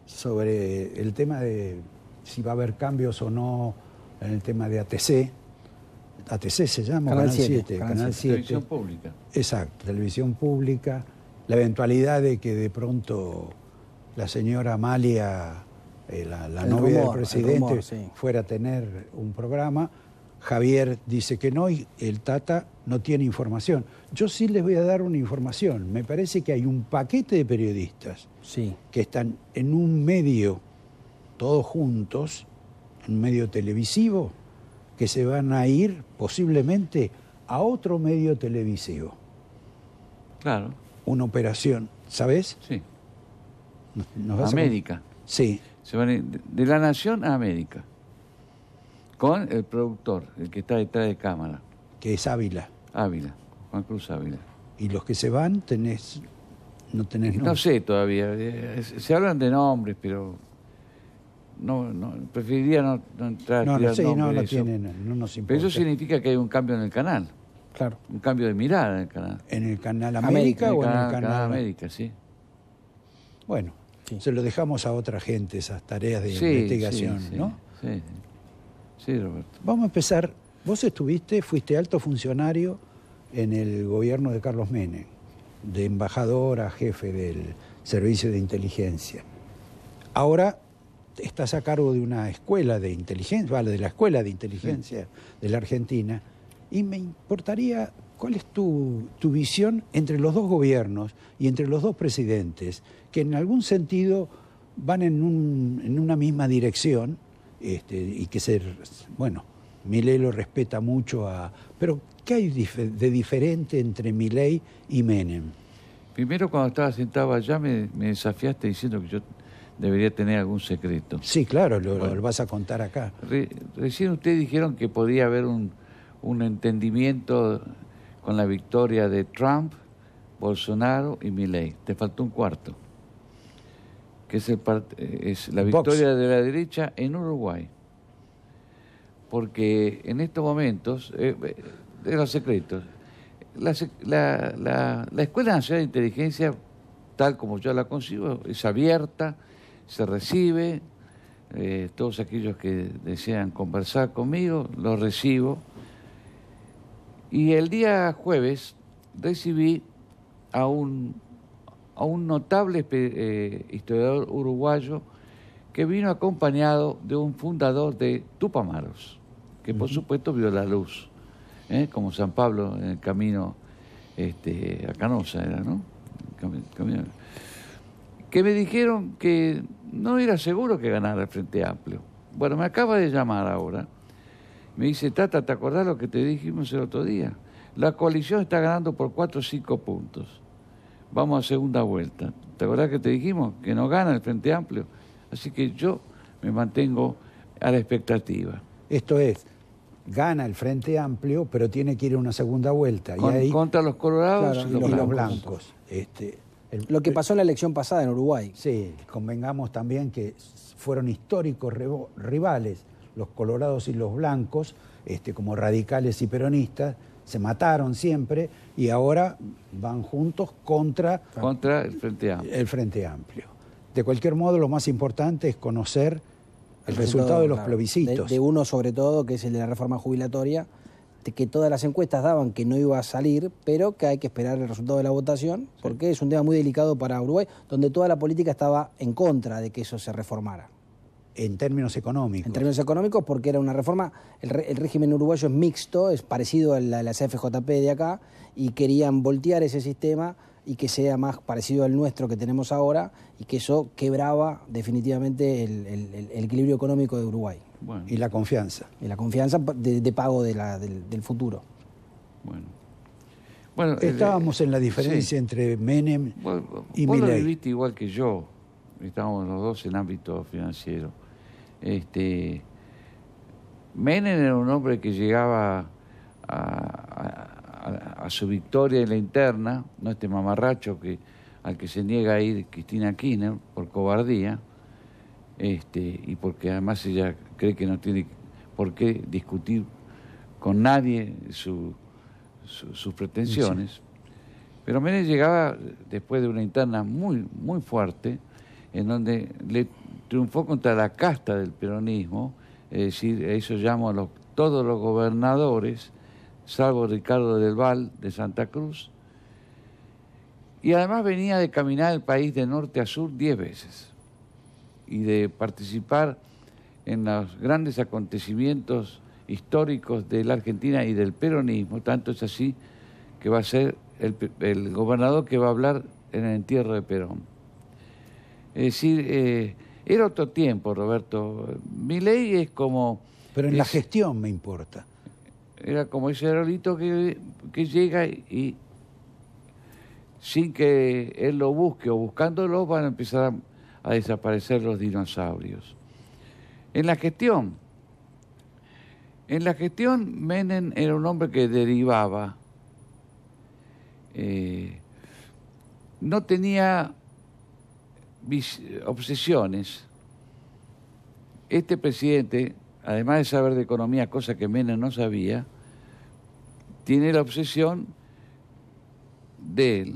[SPEAKER 2] sobre el tema de si va a haber cambios o no en el tema de ATC. ATC se llama, Canal, 7, Canal, Televisión pública. Exacto, televisión pública. La eventualidad de que de pronto la señora Amalia, eh, la, novia del presidente, fuera a tener un programa. Javier dice que no y el Tata no tiene información. Yo sí les voy a dar una información. Me parece que hay un paquete de periodistas sí. que están en un medio, todos juntos, en un medio televisivo, que se van a ir posiblemente a otro medio televisivo. Claro. Una operación, ¿sabes? Sí. América.
[SPEAKER 5] Sí. Se van de la Nación a América con el productor, el que está detrás de cámara.
[SPEAKER 2] Que es Ávila.
[SPEAKER 5] Ávila, Juan Cruz Ávila.
[SPEAKER 2] ¿Y los que se van tenés, no tenés nombre? No
[SPEAKER 5] sé todavía, eh, se hablan de nombres, pero no, no preferiría no, entrar en a no, sé, no, lo
[SPEAKER 2] tienen, no, nos importa. Pero eso
[SPEAKER 5] significa que hay un cambio en el canal. Claro. Un cambio de mirada en el canal.
[SPEAKER 2] ¿En el canal América, o en el canal, canal América, sí. Bueno, se lo dejamos a otra gente esas tareas de investigación, sí, ¿no? sí. Vamos a empezar. Vos estuviste, fuiste alto funcionario en el gobierno de Carlos Menem, de embajador a jefe del servicio de inteligencia. Ahora estás a cargo de una escuela de inteligencia, vale, de la escuela de inteligencia de la Argentina, y me importaría cuál es tu, visión entre los dos gobiernos y entre los dos presidentes, que en algún sentido van en, en, una misma dirección este, y que ser... bueno, Milei lo respeta mucho a... Pero, ¿qué hay de diferente entre Milei y Menem?
[SPEAKER 5] Primero, cuando estaba sentado allá, me, desafiaste diciendo que yo debería
[SPEAKER 2] tener algún secreto. Sí, claro, lo, vas a contar acá.
[SPEAKER 5] recién ustedes dijeron que podía haber un, un entendimiento con la victoria de Trump, Bolsonaro y Milei. Te faltó un cuarto que es, el eh, es la victoria de la derecha en Uruguay. Porque en estos momentos, eh, eh, de los secretos, la, Escuela Nacional de Inteligencia, tal como yo la concibo, es abierta, se recibe, todos aquellos que desean conversar conmigo, los recibo. Y el día jueves recibí a un a un notable eh, historiador uruguayo que vino acompañado de un fundador de Tupamaros, que por supuesto vio la luz, ¿eh? como San Pablo en el camino este, a Canosa, era, ¿no? Que me dijeron que no era seguro que ganara el Frente Amplio. Bueno, me acaba de llamar ahora. Me dice, Tata, ¿te acordás lo que te dijimos el otro día? La coalición está ganando por 4 o 5 puntos vamos a segunda vuelta. ¿Te acordás que te dijimos que no gana el Frente Amplio? Así que yo me mantengo a la expectativa.
[SPEAKER 2] Esto es, gana el Frente Amplio, pero tiene que ir a una segunda vuelta. y contra los colorados y, los, blancos. Este, lo que pasó en la elección pasada en Uruguay. Sí, convengamos también que fueron históricos rivales los colorados y los blancos, este, como radicales y peronistas, se mataron siempre y ahora van juntos contra,
[SPEAKER 5] contra el, Frente Amplio.
[SPEAKER 2] el Frente Amplio. De cualquier modo, lo más importante es conocer el, resultado, de los plebiscitos. De, uno sobre todo, que es el de la reforma
[SPEAKER 3] jubilatoria, de que todas las encuestas daban que no iba a salir, pero que hay que esperar el resultado de la votación, porque es un tema muy delicado para Uruguay, donde toda la política estaba en contra de que eso se reformara en términos económicos. En términos económicos, porque era una reforma, el, régimen uruguayo es mixto, es parecido a la, la, CFJP de acá, y querían voltear ese sistema y que sea más parecido al nuestro que tenemos ahora, y que eso quebraba definitivamente el, equilibrio económico de Uruguay. Y la confianza. Y la confianza de,
[SPEAKER 2] pago del, futuro.
[SPEAKER 5] Bueno.
[SPEAKER 2] Estábamos en la eh, diferencia entre Menem
[SPEAKER 5] bueno, y Milei. igual que yo estábamos los dos en ámbito financiero. Este, Menem era un hombre que llegaba a, su victoria en la interna, no este mamarracho que, al que se niega a ir Cristina Kirchner por cobardía, este, y porque además ella cree que no tiene por qué discutir con nadie su, sus pretensiones. Pero Menem llegaba después de una interna muy, muy fuerte, en donde le triunfó contra la casta del peronismo, es decir, eso llamo a todos los gobernadores, salvo Ricardo del Val de Santa Cruz, y además venía de caminar el país de norte a sur diez veces y de participar en los grandes acontecimientos históricos de la Argentina y del peronismo, tanto es así que va a ser el, gobernador que va a hablar en el entierro de Perón. Es decir, eh, era otro tiempo, Roberto. Mi ley es como...
[SPEAKER 2] Pero en la gestión me
[SPEAKER 5] importa. Era como ese aerolito que, llega y sin que él lo busque o buscándolo van a empezar a, desaparecer los dinosaurios. En la gestión, en la gestión Menem era un hombre que derivaba, eh, no tenía eh, obsesiones. Este presidente, además de saber de economía, cosa que Menem no sabía, tiene la obsesión de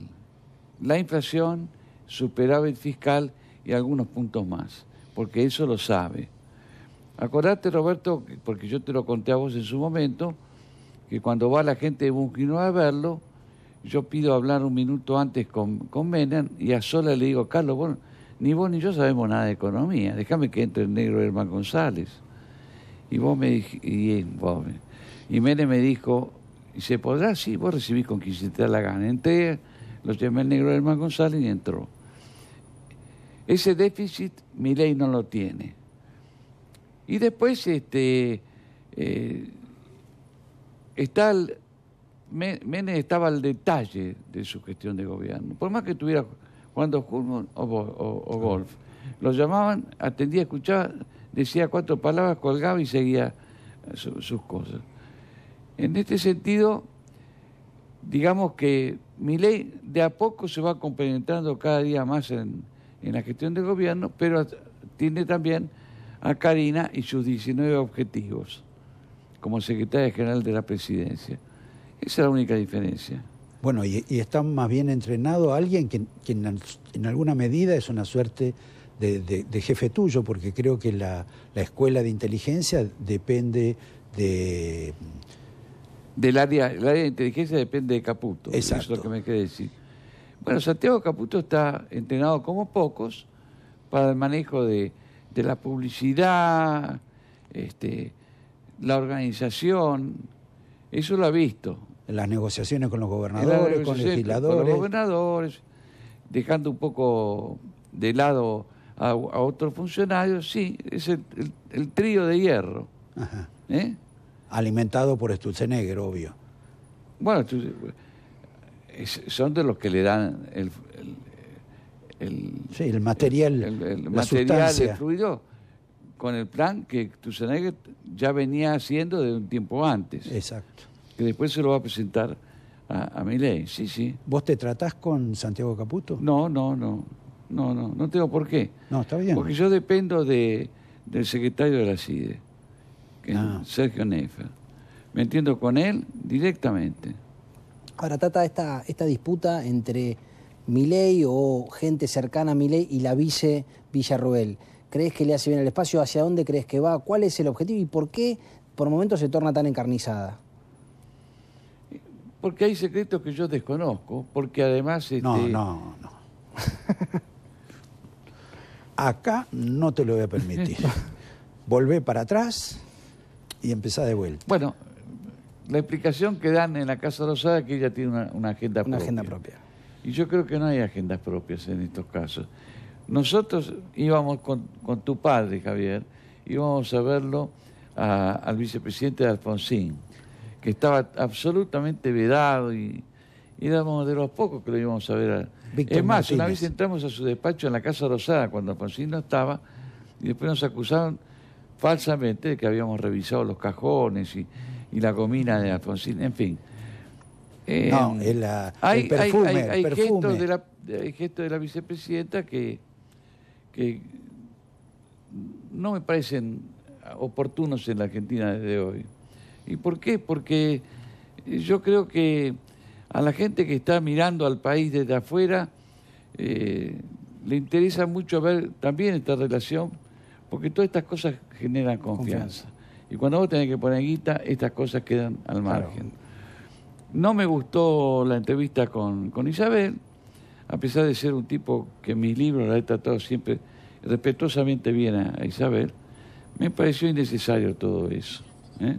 [SPEAKER 5] la inflación, el fiscal y algunos puntos más, porque eso lo sabe. Acordate, Roberto, porque yo te lo conté a vos en su momento, que cuando va la gente de Bunquino a verlo, yo pido hablar un minuto antes con, con Menem y a Sola le digo, Carlos, bueno, ni vos ni yo sabemos nada de economía, déjame que entre el negro Herman González. Y vos me y, me dijo, y se podrá, sí, vos recibís con la gana. Entré, lo llamé el negro Herman González y entró. Ese déficit mi ley no lo tiene. Y después este, eh, está el, estaba al detalle de su gestión de gobierno. Por más que tuviera cuando fútbol o, o, golf. Lo llamaban, atendía, escuchaba, decía cuatro palabras, colgaba y seguía eh, sus cosas. En este sentido, digamos que mi ley de a poco se va complementando cada día más en, en la gestión del gobierno, pero tiene también a Karina y sus 19 objetivos como secretaria general de la presidencia. Esa es la única diferencia.
[SPEAKER 2] Bueno, y, y está más bien entrenado alguien que, en, alguna medida es una suerte de, jefe tuyo, porque creo que la, escuela de inteligencia depende de...
[SPEAKER 5] Del área, el área de inteligencia depende de Caputo. Exacto. Eso es lo que me quiere decir. Bueno, Santiago Caputo está entrenado como pocos para el manejo de, la publicidad, este, la organización,
[SPEAKER 2] eso lo ha visto las negociaciones con los gobernadores, con legisladores. Con los
[SPEAKER 5] gobernadores, dejando un poco de lado a, otros funcionarios, sí, es el, trío de hierro. ¿eh? Alimentado
[SPEAKER 2] por Stutzenegger, obvio. Bueno,
[SPEAKER 5] son de los que le dan el, el
[SPEAKER 2] el material, el, material
[SPEAKER 5] destruido con el plan que Stutzenegger ya venía haciendo de un tiempo antes. Exacto que después se lo va a presentar a, Miley, sí, sí.
[SPEAKER 2] ¿Vos te tratás
[SPEAKER 5] con Santiago Caputo? No, no, no, no, no, no tengo por qué. No, está bien. Porque yo dependo de, del secretario de la CIDE, que ah. Sergio Neifer. Me entiendo con él directamente.
[SPEAKER 3] Ahora trata esta, esta disputa entre Milei o gente cercana a Milei y la vice Villarroel. ¿Crees que le hace bien el espacio? ¿Hacia dónde crees que va? ¿Cuál es el objetivo y por qué por momentos se torna tan
[SPEAKER 5] encarnizada? Porque hay secretos que yo desconozco, porque además...
[SPEAKER 2] Este... No, no, no. Acá no te lo voy a permitir. Volvé para atrás y empezá de vuelta. Bueno,
[SPEAKER 5] la explicación que dan en la Casa Rosada es que ella tiene una, agenda una propia. Una agenda propia. Y yo creo que no hay agendas propias en estos casos. Nosotros íbamos con, tu padre, Javier, íbamos a verlo al vicepresidente de Alfonsín que estaba absolutamente vedado y éramos de los pocos que lo íbamos a ver. A... es más, una vez entramos a su despacho en la Casa Rosada cuando Alfonsín no estaba y después nos acusaron falsamente de que habíamos revisado los cajones y, la comina de Alfonsín, en fin.
[SPEAKER 2] no, el, perfume, hay,
[SPEAKER 5] Gestos de la, de la vicepresidenta que no me parecen oportunos en la Argentina desde hoy. ¿Y por qué? Porque yo creo que a la gente que está mirando al país desde afuera eh, le interesa mucho ver también esta relación, porque todas estas cosas generan confianza. Y cuando vos tenés que poner guita, estas cosas quedan al margen. No me gustó la entrevista con, Isabel, a pesar de ser un tipo que en mis libros la he tratado siempre respetuosamente bien a, a Isabel, me pareció innecesario todo eso. ¿eh?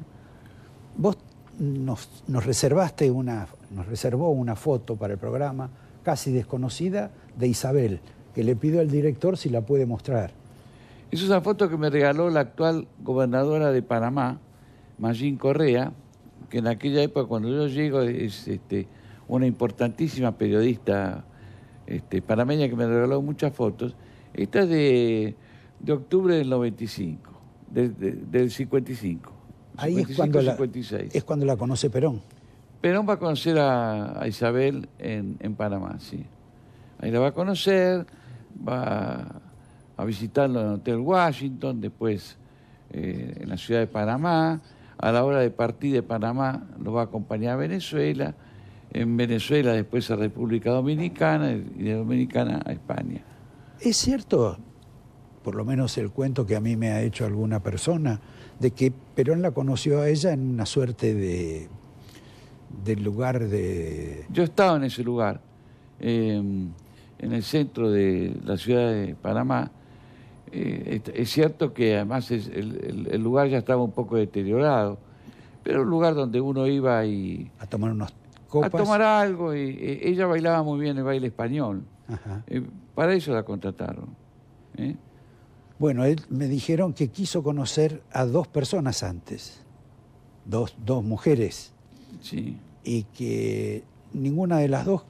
[SPEAKER 2] nos, reservaste una, nos reservó una foto para el programa casi desconocida de Isabel, que le pido al director si la puede mostrar.
[SPEAKER 5] Es una foto que me regaló la actual gobernadora de Panamá, Magín Correa, que en aquella época cuando yo llego es este, una importantísima periodista este, panameña que me regaló muchas fotos. Esta es de, octubre del 95, del 55.
[SPEAKER 2] Ahí es, cuando la, conoce Perón.
[SPEAKER 5] Perón va a conocer a, Isabel en, en, Panamá, sí. Ahí la va a conocer, va a visitarlo en el Hotel Washington, después eh, en la ciudad de Panamá. A la hora de partir de Panamá lo va a acompañar a Venezuela, en Venezuela después a República Dominicana y de Dominicana a España.
[SPEAKER 2] Es cierto, por lo menos el cuento que a mí me ha hecho alguna persona, de que Perón la conoció a ella en una suerte de del lugar de...
[SPEAKER 5] Yo estaba en ese lugar, em, en el centro de la ciudad de Panamá. Eh, es cierto que además el, lugar ya estaba un poco deteriorado, pero un lugar donde uno iba y... A tomar unos copas. A tomar algo. Y, e, ella bailaba muy bien el baile español. Eh, para eso la contrataron. ¿eh?
[SPEAKER 2] Bueno, me dijeron que quiso conocer a dos personas antes, dos, mujeres, y que ninguna de las dos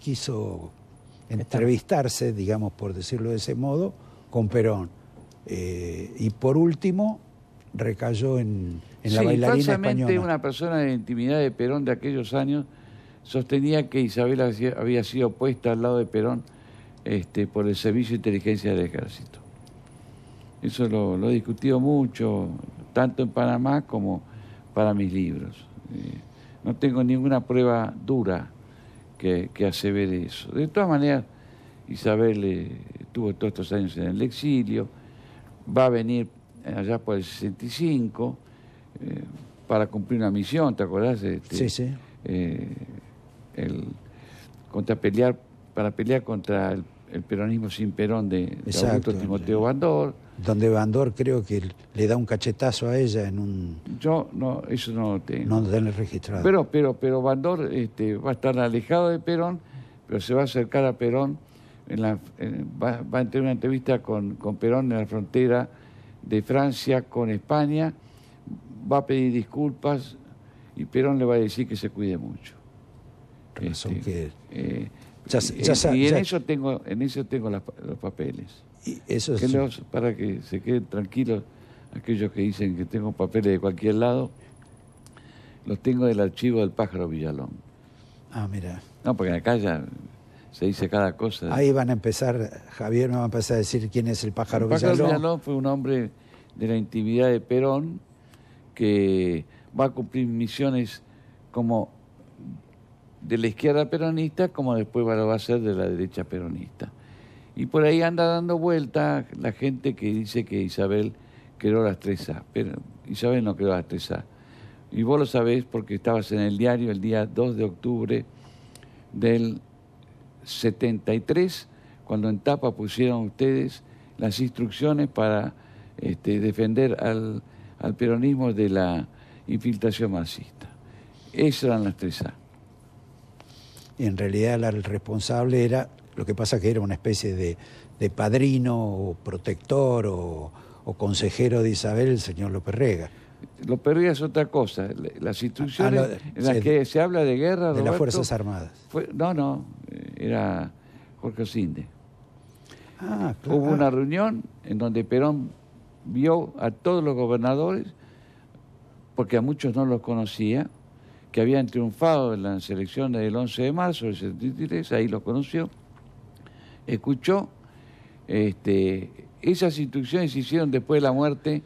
[SPEAKER 2] quiso entrevistarse, digamos por decirlo de ese modo, con Perón. Eh, y por último, recayó en, la bailarina española.
[SPEAKER 5] una persona de intimidad de Perón de aquellos años sostenía que Isabel había sido puesta al lado de Perón este, por el Servicio de Inteligencia del Ejército. Eso lo, he discutido mucho, tanto en Panamá como para mis libros. Eh, no tengo ninguna prueba dura que, que asevere eso. De todas maneras, Isabel eh, tuvo todos estos años en el exilio, va a venir allá por el 65 eh, para cumplir una misión, ¿te acordás? Este, sí, sí. contra pelear, para pelear contra el, peronismo sin Perón de, Augusto Timoteo Bandor
[SPEAKER 2] donde Bandor creo que le da un cachetazo a ella en un... Yo no, eso no lo tengo. No lo registrado. Pero,
[SPEAKER 5] pero, pero Bandor este, va a estar alejado de Perón, pero se va a acercar a Perón, en va, a tener una entrevista con, Perón en la frontera de Francia con España, va a pedir disculpas y Perón le va a decir que se cuide mucho.
[SPEAKER 2] Razón este, que... Eh, y, en, eso
[SPEAKER 5] tengo, en eso tengo los papeles para que se queden tranquilos aquellos que dicen que tengo papeles de cualquier lado, los tengo del archivo del pájaro Villalón. Ah, mira. No, porque la calle se dice cada cosa. Ahí
[SPEAKER 2] van a empezar, Javier me va a empezar a decir quién es el pájaro, el pájaro Villalón.
[SPEAKER 5] Villalón fue un hombre de la intimidad de Perón que va a cumplir misiones como de la izquierda peronista como después va a ser de la derecha peronista. Y por ahí anda dando vuelta la gente que dice que Isabel creó las tres A. Pero Isabel no creó las tres A. Y vos lo sabés porque estabas en el diario el día 2 de octubre del 73, cuando en tapa pusieron ustedes las instrucciones para este, defender al, peronismo de la infiltración
[SPEAKER 2] marxista. Esas eran las tres A. En realidad el responsable era lo que pasa es que era una especie de, padrino o protector o, consejero de Isabel, el señor López Rega. López Rega
[SPEAKER 5] es otra cosa. Las instrucciones ah, en las que se habla de guerra... De las Fuerzas Armadas. no, no, era Jorge Osinde.
[SPEAKER 2] Ah, Hubo una
[SPEAKER 5] reunión en donde Perón vio a todos los gobernadores, porque a muchos no los conocía, que habían triunfado en las elecciones del 11 de marzo del 73, ahí los conoció escuchó, este, esas instrucciones se hicieron después de la muerte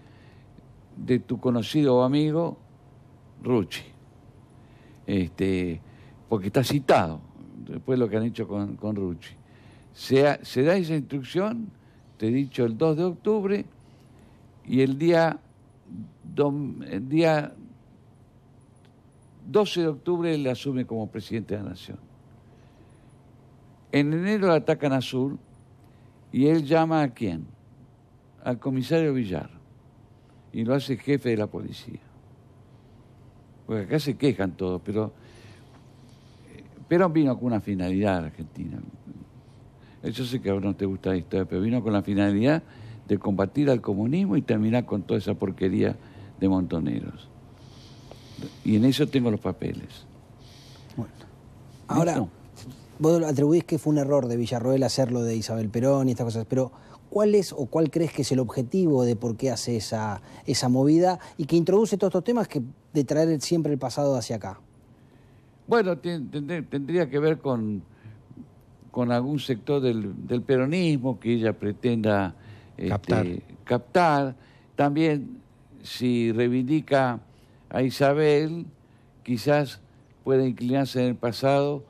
[SPEAKER 5] de tu conocido amigo Rucci, este, porque está citado, después de lo que han hecho con, con Rucci. Se, se da esa instrucción, te he dicho, el 2 de octubre y el día, el día 12 de octubre le asume como presidente de la Nación. En enero atacan a Sur y él llama a quién? Al comisario Villar y lo hace jefe de la policía. Porque acá se quejan todos, pero pero vino con una finalidad a Argentina. Eh, yo sé que a vos no te gusta la historia, eh, pero vino con la finalidad de combatir al comunismo y terminar con toda esa porquería de montoneros. Y en eso tengo los papeles.
[SPEAKER 3] Bueno. Ahora, vos atribuís que fue un error de Villarroel hacerlo de Isabel Perón y estas cosas, pero ¿cuál es o cuál crees que es el objetivo de por qué hace esa, esa movida y que introduce todos estos temas que de traer siempre el pasado hacia acá?
[SPEAKER 5] Bueno, tendría que ver con, con algún sector del, peronismo que ella pretenda este, captar. También si reivindica a Isabel, quizás pueda inclinarse en el pasado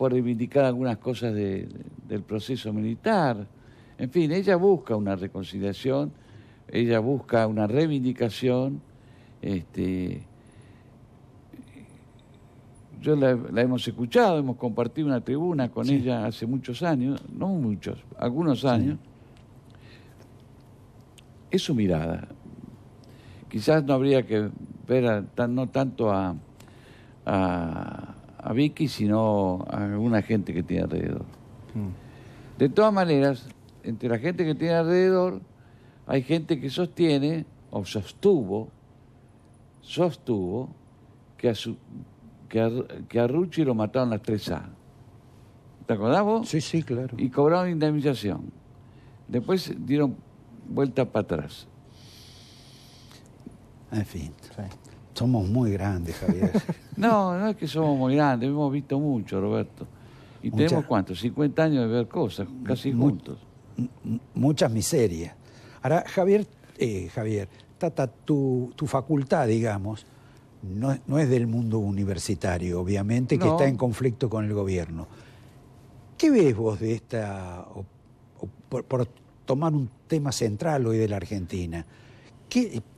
[SPEAKER 5] por reivindicar algunas cosas del proceso militar. En fin, ella busca una reconciliación, ella busca una reivindicación. Este, yo la, hemos escuchado, hemos compartido una tribuna con ella hace muchos años, no muchos, algunos años. Es su mirada. Quizás no habría que ver no tanto a a Vicky, sino a alguna gente que tiene alrededor. Mm. De todas maneras, entre la gente que tiene alrededor, hay gente que sostiene o sostuvo, sostuvo que a, su, lo mataron las 3A. ¿Te acordás Sí, sí, claro. Y cobraron indemnización. Después dieron vuelta para atrás.
[SPEAKER 2] En fin. Somos muy grandes, Javier.
[SPEAKER 5] no, no es que somos muy grandes, hemos visto mucho, Roberto. Y tenemos cuánto, 50 años de ver cosas, casi muchos.
[SPEAKER 2] juntos. Muchas miserias. Ahora, Javier, eh, Javier, Tata, tu, tu facultad, digamos, no, no, es del mundo universitario, obviamente, que está en conflicto con el gobierno. ¿Qué ves vos de esta, por, tomar un tema central hoy de la Argentina?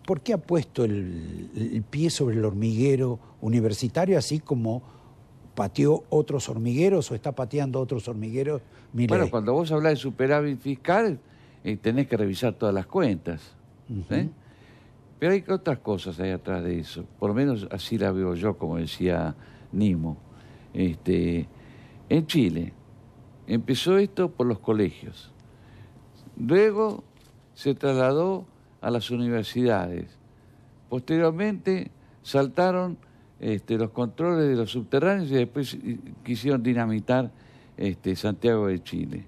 [SPEAKER 2] ¿Por qué ha puesto el, pie sobre el hormiguero universitario, así como pateó otros hormigueros o está pateando otros hormigueros? Bueno,
[SPEAKER 5] cuando vos hablas de superávit fiscal, eh, tenés que revisar todas las cuentas. Pero hay otras cosas ahí atrás de eso. Por lo menos así la veo yo, como decía Nimo. Este, en Chile empezó esto por los colegios. Luego se trasladó a las universidades. Posteriormente saltaron este, los controles de los subterráneos y después eh, quisieron dinamitar este, Santiago de Chile.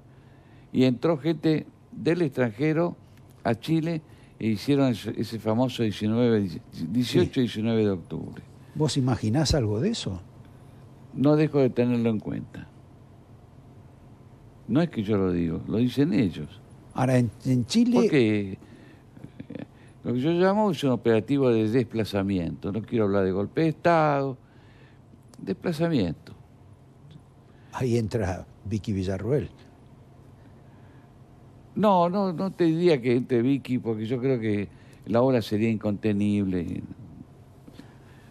[SPEAKER 5] Y entró gente del extranjero a Chile e hicieron ese famoso 19, 18 y 19 de octubre.
[SPEAKER 2] ¿Vos imaginás algo de eso?
[SPEAKER 5] No dejo de tenerlo en cuenta. No es que yo lo digo, lo dicen ellos. Ahora, en, Chile... Lo que yo llamo es un operativo de desplazamiento. No quiero hablar de golpe de
[SPEAKER 2] Estado, desplazamiento. Ahí entra Vicky Villarruel.
[SPEAKER 5] No, no, no te diría que entre Vicky, porque yo creo que la obra sería incontenible.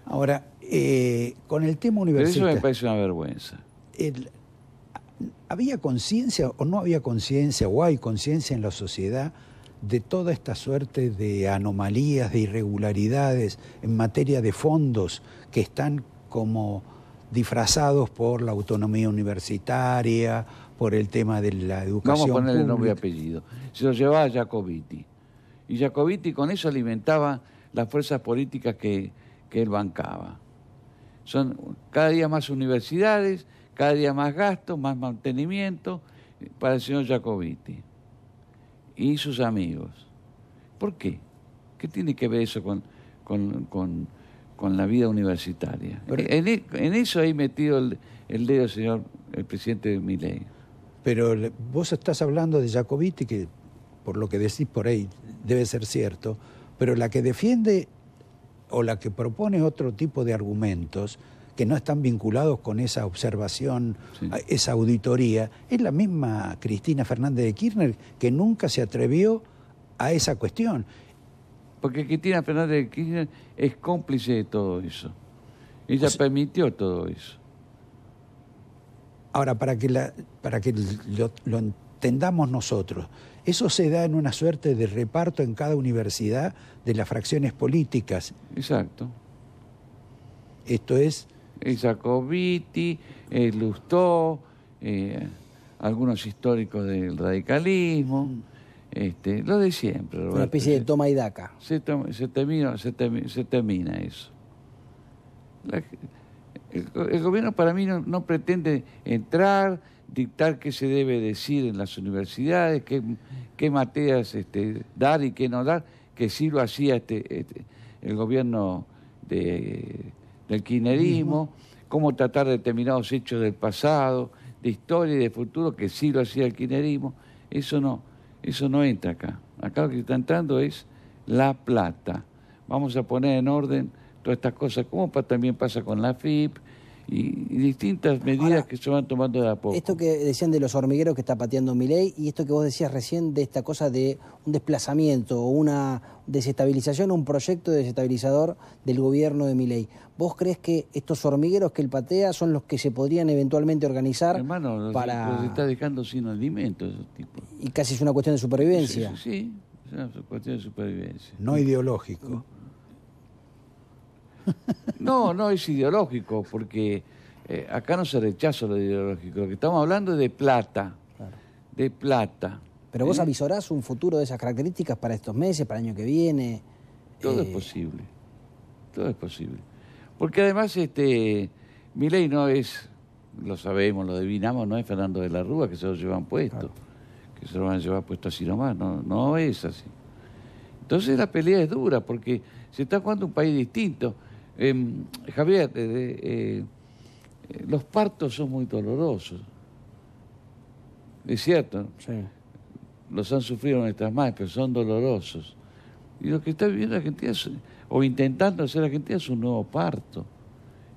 [SPEAKER 2] Ahora, eh, con el tema universitario. eso me
[SPEAKER 5] parece una vergüenza.
[SPEAKER 2] ¿Había conciencia o no había conciencia o hay conciencia en la sociedad de toda esta suerte de anomalías, de irregularidades en materia de fondos que están como disfrazados por la autonomía universitaria, por el tema de la educación. Vamos a ponerle nombre y
[SPEAKER 5] apellido. Se lo llevaba a Jacobiti. Y Jacobiti con eso alimentaba las fuerzas políticas que, que él bancaba. Son cada día más universidades, cada día más gastos, más mantenimiento eh, para el señor Jacobiti y sus amigos. ¿Por qué? ¿Qué tiene que ver eso con, con, con, la vida universitaria? en, e, en, eso ahí metido el, dedo, señor, el presidente Miley.
[SPEAKER 2] Pero vos estás hablando de Jacobiti, que por lo que decís por ahí debe ser cierto, pero la que defiende o la que propone otro tipo de argumentos que no están vinculados con esa observación, esa auditoría. Es la misma Cristina Fernández de Kirchner que nunca se atrevió a esa cuestión.
[SPEAKER 5] Porque Cristina Fernández de Kirchner es cómplice de todo eso. Ella permitió todo eso.
[SPEAKER 2] Ahora, para que, para que lo entendamos nosotros, eso se da en una suerte de reparto en cada universidad de las fracciones políticas. Exacto. Esto es
[SPEAKER 5] Jacobiti, eh, Lustó, eh, algunos históricos del radicalismo, este, lo de siempre. Una especie de
[SPEAKER 3] toma y daca.
[SPEAKER 5] Se, termina, se, eso. el, gobierno para mí no, pretende entrar, dictar qué se debe decir en las universidades, qué, materias este, dar y qué no dar, que sí lo hacía este, este el gobierno de del kirchnerismo, cómo tratar determinados hechos del pasado, de historia y de futuro que sí lo hacía el kirchnerismo, eso no, eso no entra acá. Acá lo que está entrando es la plata. Vamos a poner en orden todas estas cosas, como también pasa con la FIP, y, distintas medidas que se van tomando de a poco. Esto
[SPEAKER 3] que decían de los hormigueros que está pateando Milei y esto que vos decías recién de esta cosa de un desplazamiento o una desestabilización, un proyecto desestabilizador del gobierno de Milei. ¿Vos crees que estos hormigueros que él patea son los que se podrían eventualmente organizar
[SPEAKER 5] para... está dejando sin alimentos esos tipos.
[SPEAKER 3] Y casi es una cuestión de supervivencia.
[SPEAKER 5] Sí, es una cuestión de supervivencia.
[SPEAKER 2] No ideológico.
[SPEAKER 5] No, no es ideológico, porque eh, acá no se rechaza lo ideológico. Lo que estamos hablando es de plata. De plata.
[SPEAKER 3] Pero vos ¿Eh? avisorás un futuro de esas características para estos meses, para el año que viene.
[SPEAKER 5] Todo es eh. posible. Todo es posible. Porque además, este, mi ley no es, lo sabemos, lo adivinamos, no es Fernando de la Rúa que se lo llevan puesto. Que se lo van a llevar puesto así nomás. No, no es así. Entonces la pelea es dura porque se está jugando un país distinto. Em, Javier, eh, eh, eh, los partos son muy dolorosos. Es cierto. Los han sufrido nuestras madres, pero son dolorosos. Y lo que está viviendo Argentina, es, o intentando hacer Argentina, es un nuevo parto.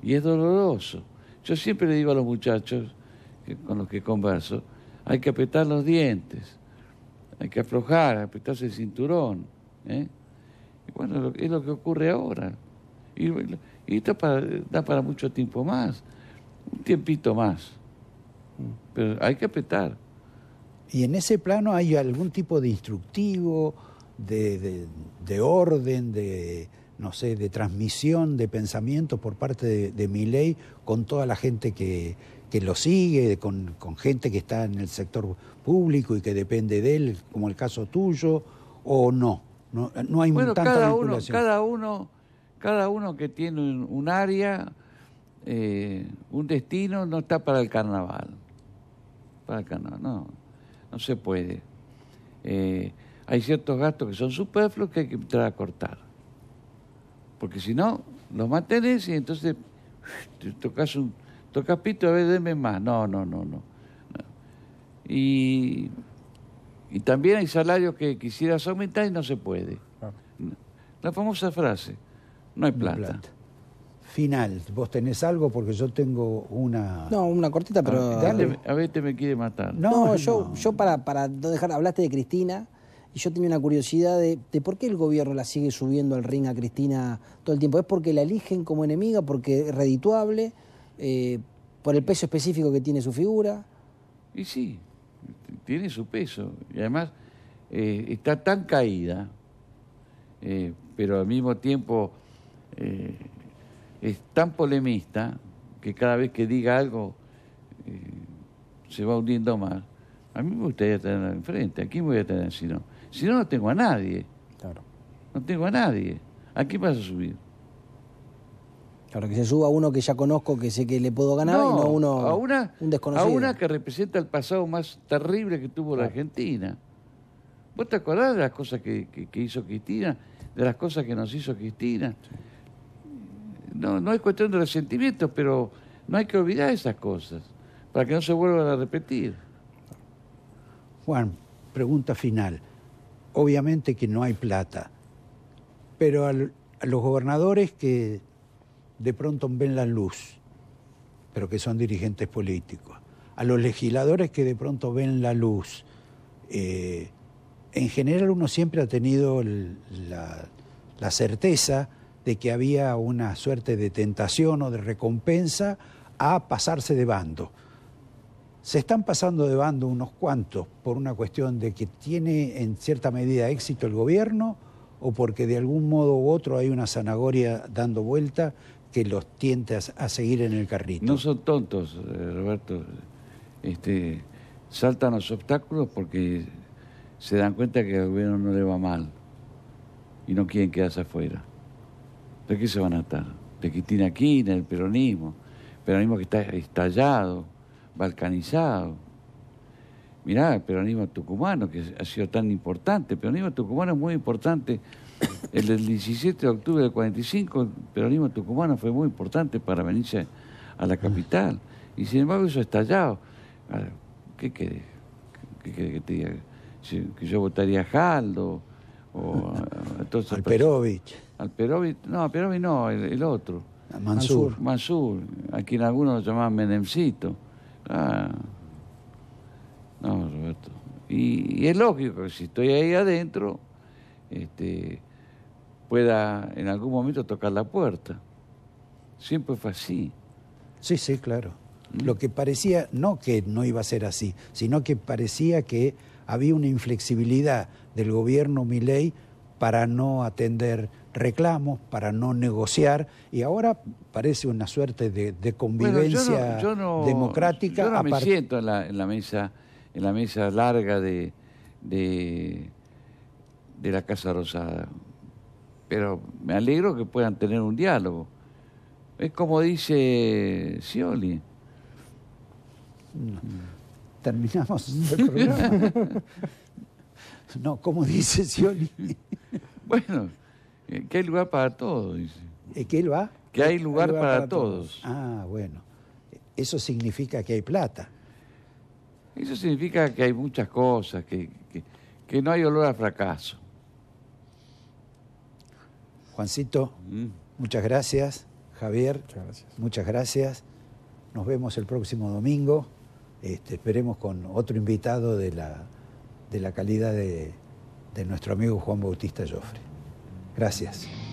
[SPEAKER 5] Y es doloroso. Yo siempre le digo a los muchachos con los que converso, hay que apretar los dientes, hay que aflojar, apretarse el cinturón. Y bueno, es lo que ocurre ahora. Y, y da para mucho tiempo más, un tiempito más. Pero hay que apretar.
[SPEAKER 2] ¿Y en ese plano hay algún tipo de instructivo, de, de, orden, de, no sé, de transmisión de pensamiento por parte de, de Miley con toda la gente que, que lo sigue, con, con, gente que está en el sector público y que depende de él, como el caso tuyo, o no? No, no hay bueno, cada Uno, cada
[SPEAKER 5] uno cada uno que tiene un, área, eh, un destino, no está para el carnaval. Para el carnaval, no, no se puede. Eh, hay ciertos gastos que son superfluos que hay que entrar a cortar. Porque si no, los mantenés y entonces tocas un tocas pito, a ver, deme más. No, no, no, no. y también hay salarios que quisieras aumentar y no se puede. Ah. La famosa frase, no hay plata.
[SPEAKER 2] Final, vos tenés algo porque yo tengo una... No, una cortita, pero... Ah,
[SPEAKER 5] a ver, me quiere matar.
[SPEAKER 3] No, yo, yo para, no dejar, hablaste de Cristina y yo tenía una curiosidad de, por qué el gobierno la sigue subiendo al ring a Cristina todo el tiempo. ¿Es porque la eligen como enemiga, porque es redituable, eh, por el peso específico que tiene su figura?
[SPEAKER 5] Y sí, tiene su peso. Y además eh, está tan caída, eh, pero al mismo tiempo eh, es tan polemista que cada vez que diga algo eh, se va hundiendo más. A mí me gustaría tenerla enfrente, aquí me voy a tener si no? Si no, no tengo a nadie. Claro. No tengo a nadie. ¿A quién vas a subir? Claro, que se
[SPEAKER 3] suba a uno que ya conozco, que sé que le puedo ganar, y no uno, a una,
[SPEAKER 5] A una que representa el pasado más terrible que tuvo la Argentina. ¿Vos te acordás de las cosas que, hizo Cristina? De las cosas que nos hizo Cristina no, no es cuestión de resentimiento, pero no hay que olvidar esas cosas para que no se vuelvan a repetir.
[SPEAKER 2] Juan, pregunta final. Obviamente que no hay plata, pero a los gobernadores que de pronto ven la luz, pero que son dirigentes políticos, a los legisladores que de pronto ven la luz, eh, en general uno siempre ha tenido la, la certeza de que había una suerte de tentación o de recompensa a pasarse de bando. Se están pasando de bando unos cuantos por una cuestión de que tiene en cierta medida éxito el gobierno o porque de algún modo u otro hay una zanahoria dando vuelta que los tienta a seguir en el carrito. No
[SPEAKER 5] son tontos, eh, Roberto. Este, saltan los obstáculos porque se dan cuenta que al gobierno no le va mal y no quieren quedarse afuera. ¿De qué se van a atar? De Cristina Kirchner, el peronismo, el peronismo que está estallado, balcanizado. Mirá, el peronismo tucumano, que ha sido tan importante, el peronismo tucumano es muy importante. El 17 de octubre del 45, el peronismo tucumano fue muy importante para venirse a la capital. Y sin embargo eso ha estallado. ¿Qué querés? ¿Qué que te diga? Que yo votaría a Jaldo eh, al Perovich, al Perovich, no, Perovich no, el, otro. Mansur. Mansur, a quien algunos lo llamaban Menemcito. Ah. No, Roberto. Y, es lógico que si estoy ahí adentro, este, pueda en algún momento tocar la puerta. Siempre
[SPEAKER 2] fue así. Sí, sí, claro. ¿Mm? Lo que parecía, no que no iba a ser así, sino que parecía que había una inflexibilidad del gobierno Milei para no atender reclamos, para no negociar, y ahora parece una suerte de, convivencia democrática. me
[SPEAKER 5] siento en la, mesa, en la mesa larga de, de, de, la Casa Rosada, pero me alegro que puedan tener un diálogo. Es como dice Scioli
[SPEAKER 2] terminamos el programa.
[SPEAKER 5] no, como dice Scioli. bueno, eh, que hay lugar para todos. dice. ¿Eh, ¿Que él va? Que hay lugar, para, todos.
[SPEAKER 2] Ah, bueno. Eso significa que hay plata.
[SPEAKER 5] Eso significa que hay muchas cosas, que, que, no hay olor a fracaso.
[SPEAKER 2] Juancito, mm. muchas gracias. Javier, muchas gracias. Nos vemos el próximo domingo. Este, esperemos con otro invitado de la, calidad de, de nuestro amigo Juan Bautista Joffre. Gracias.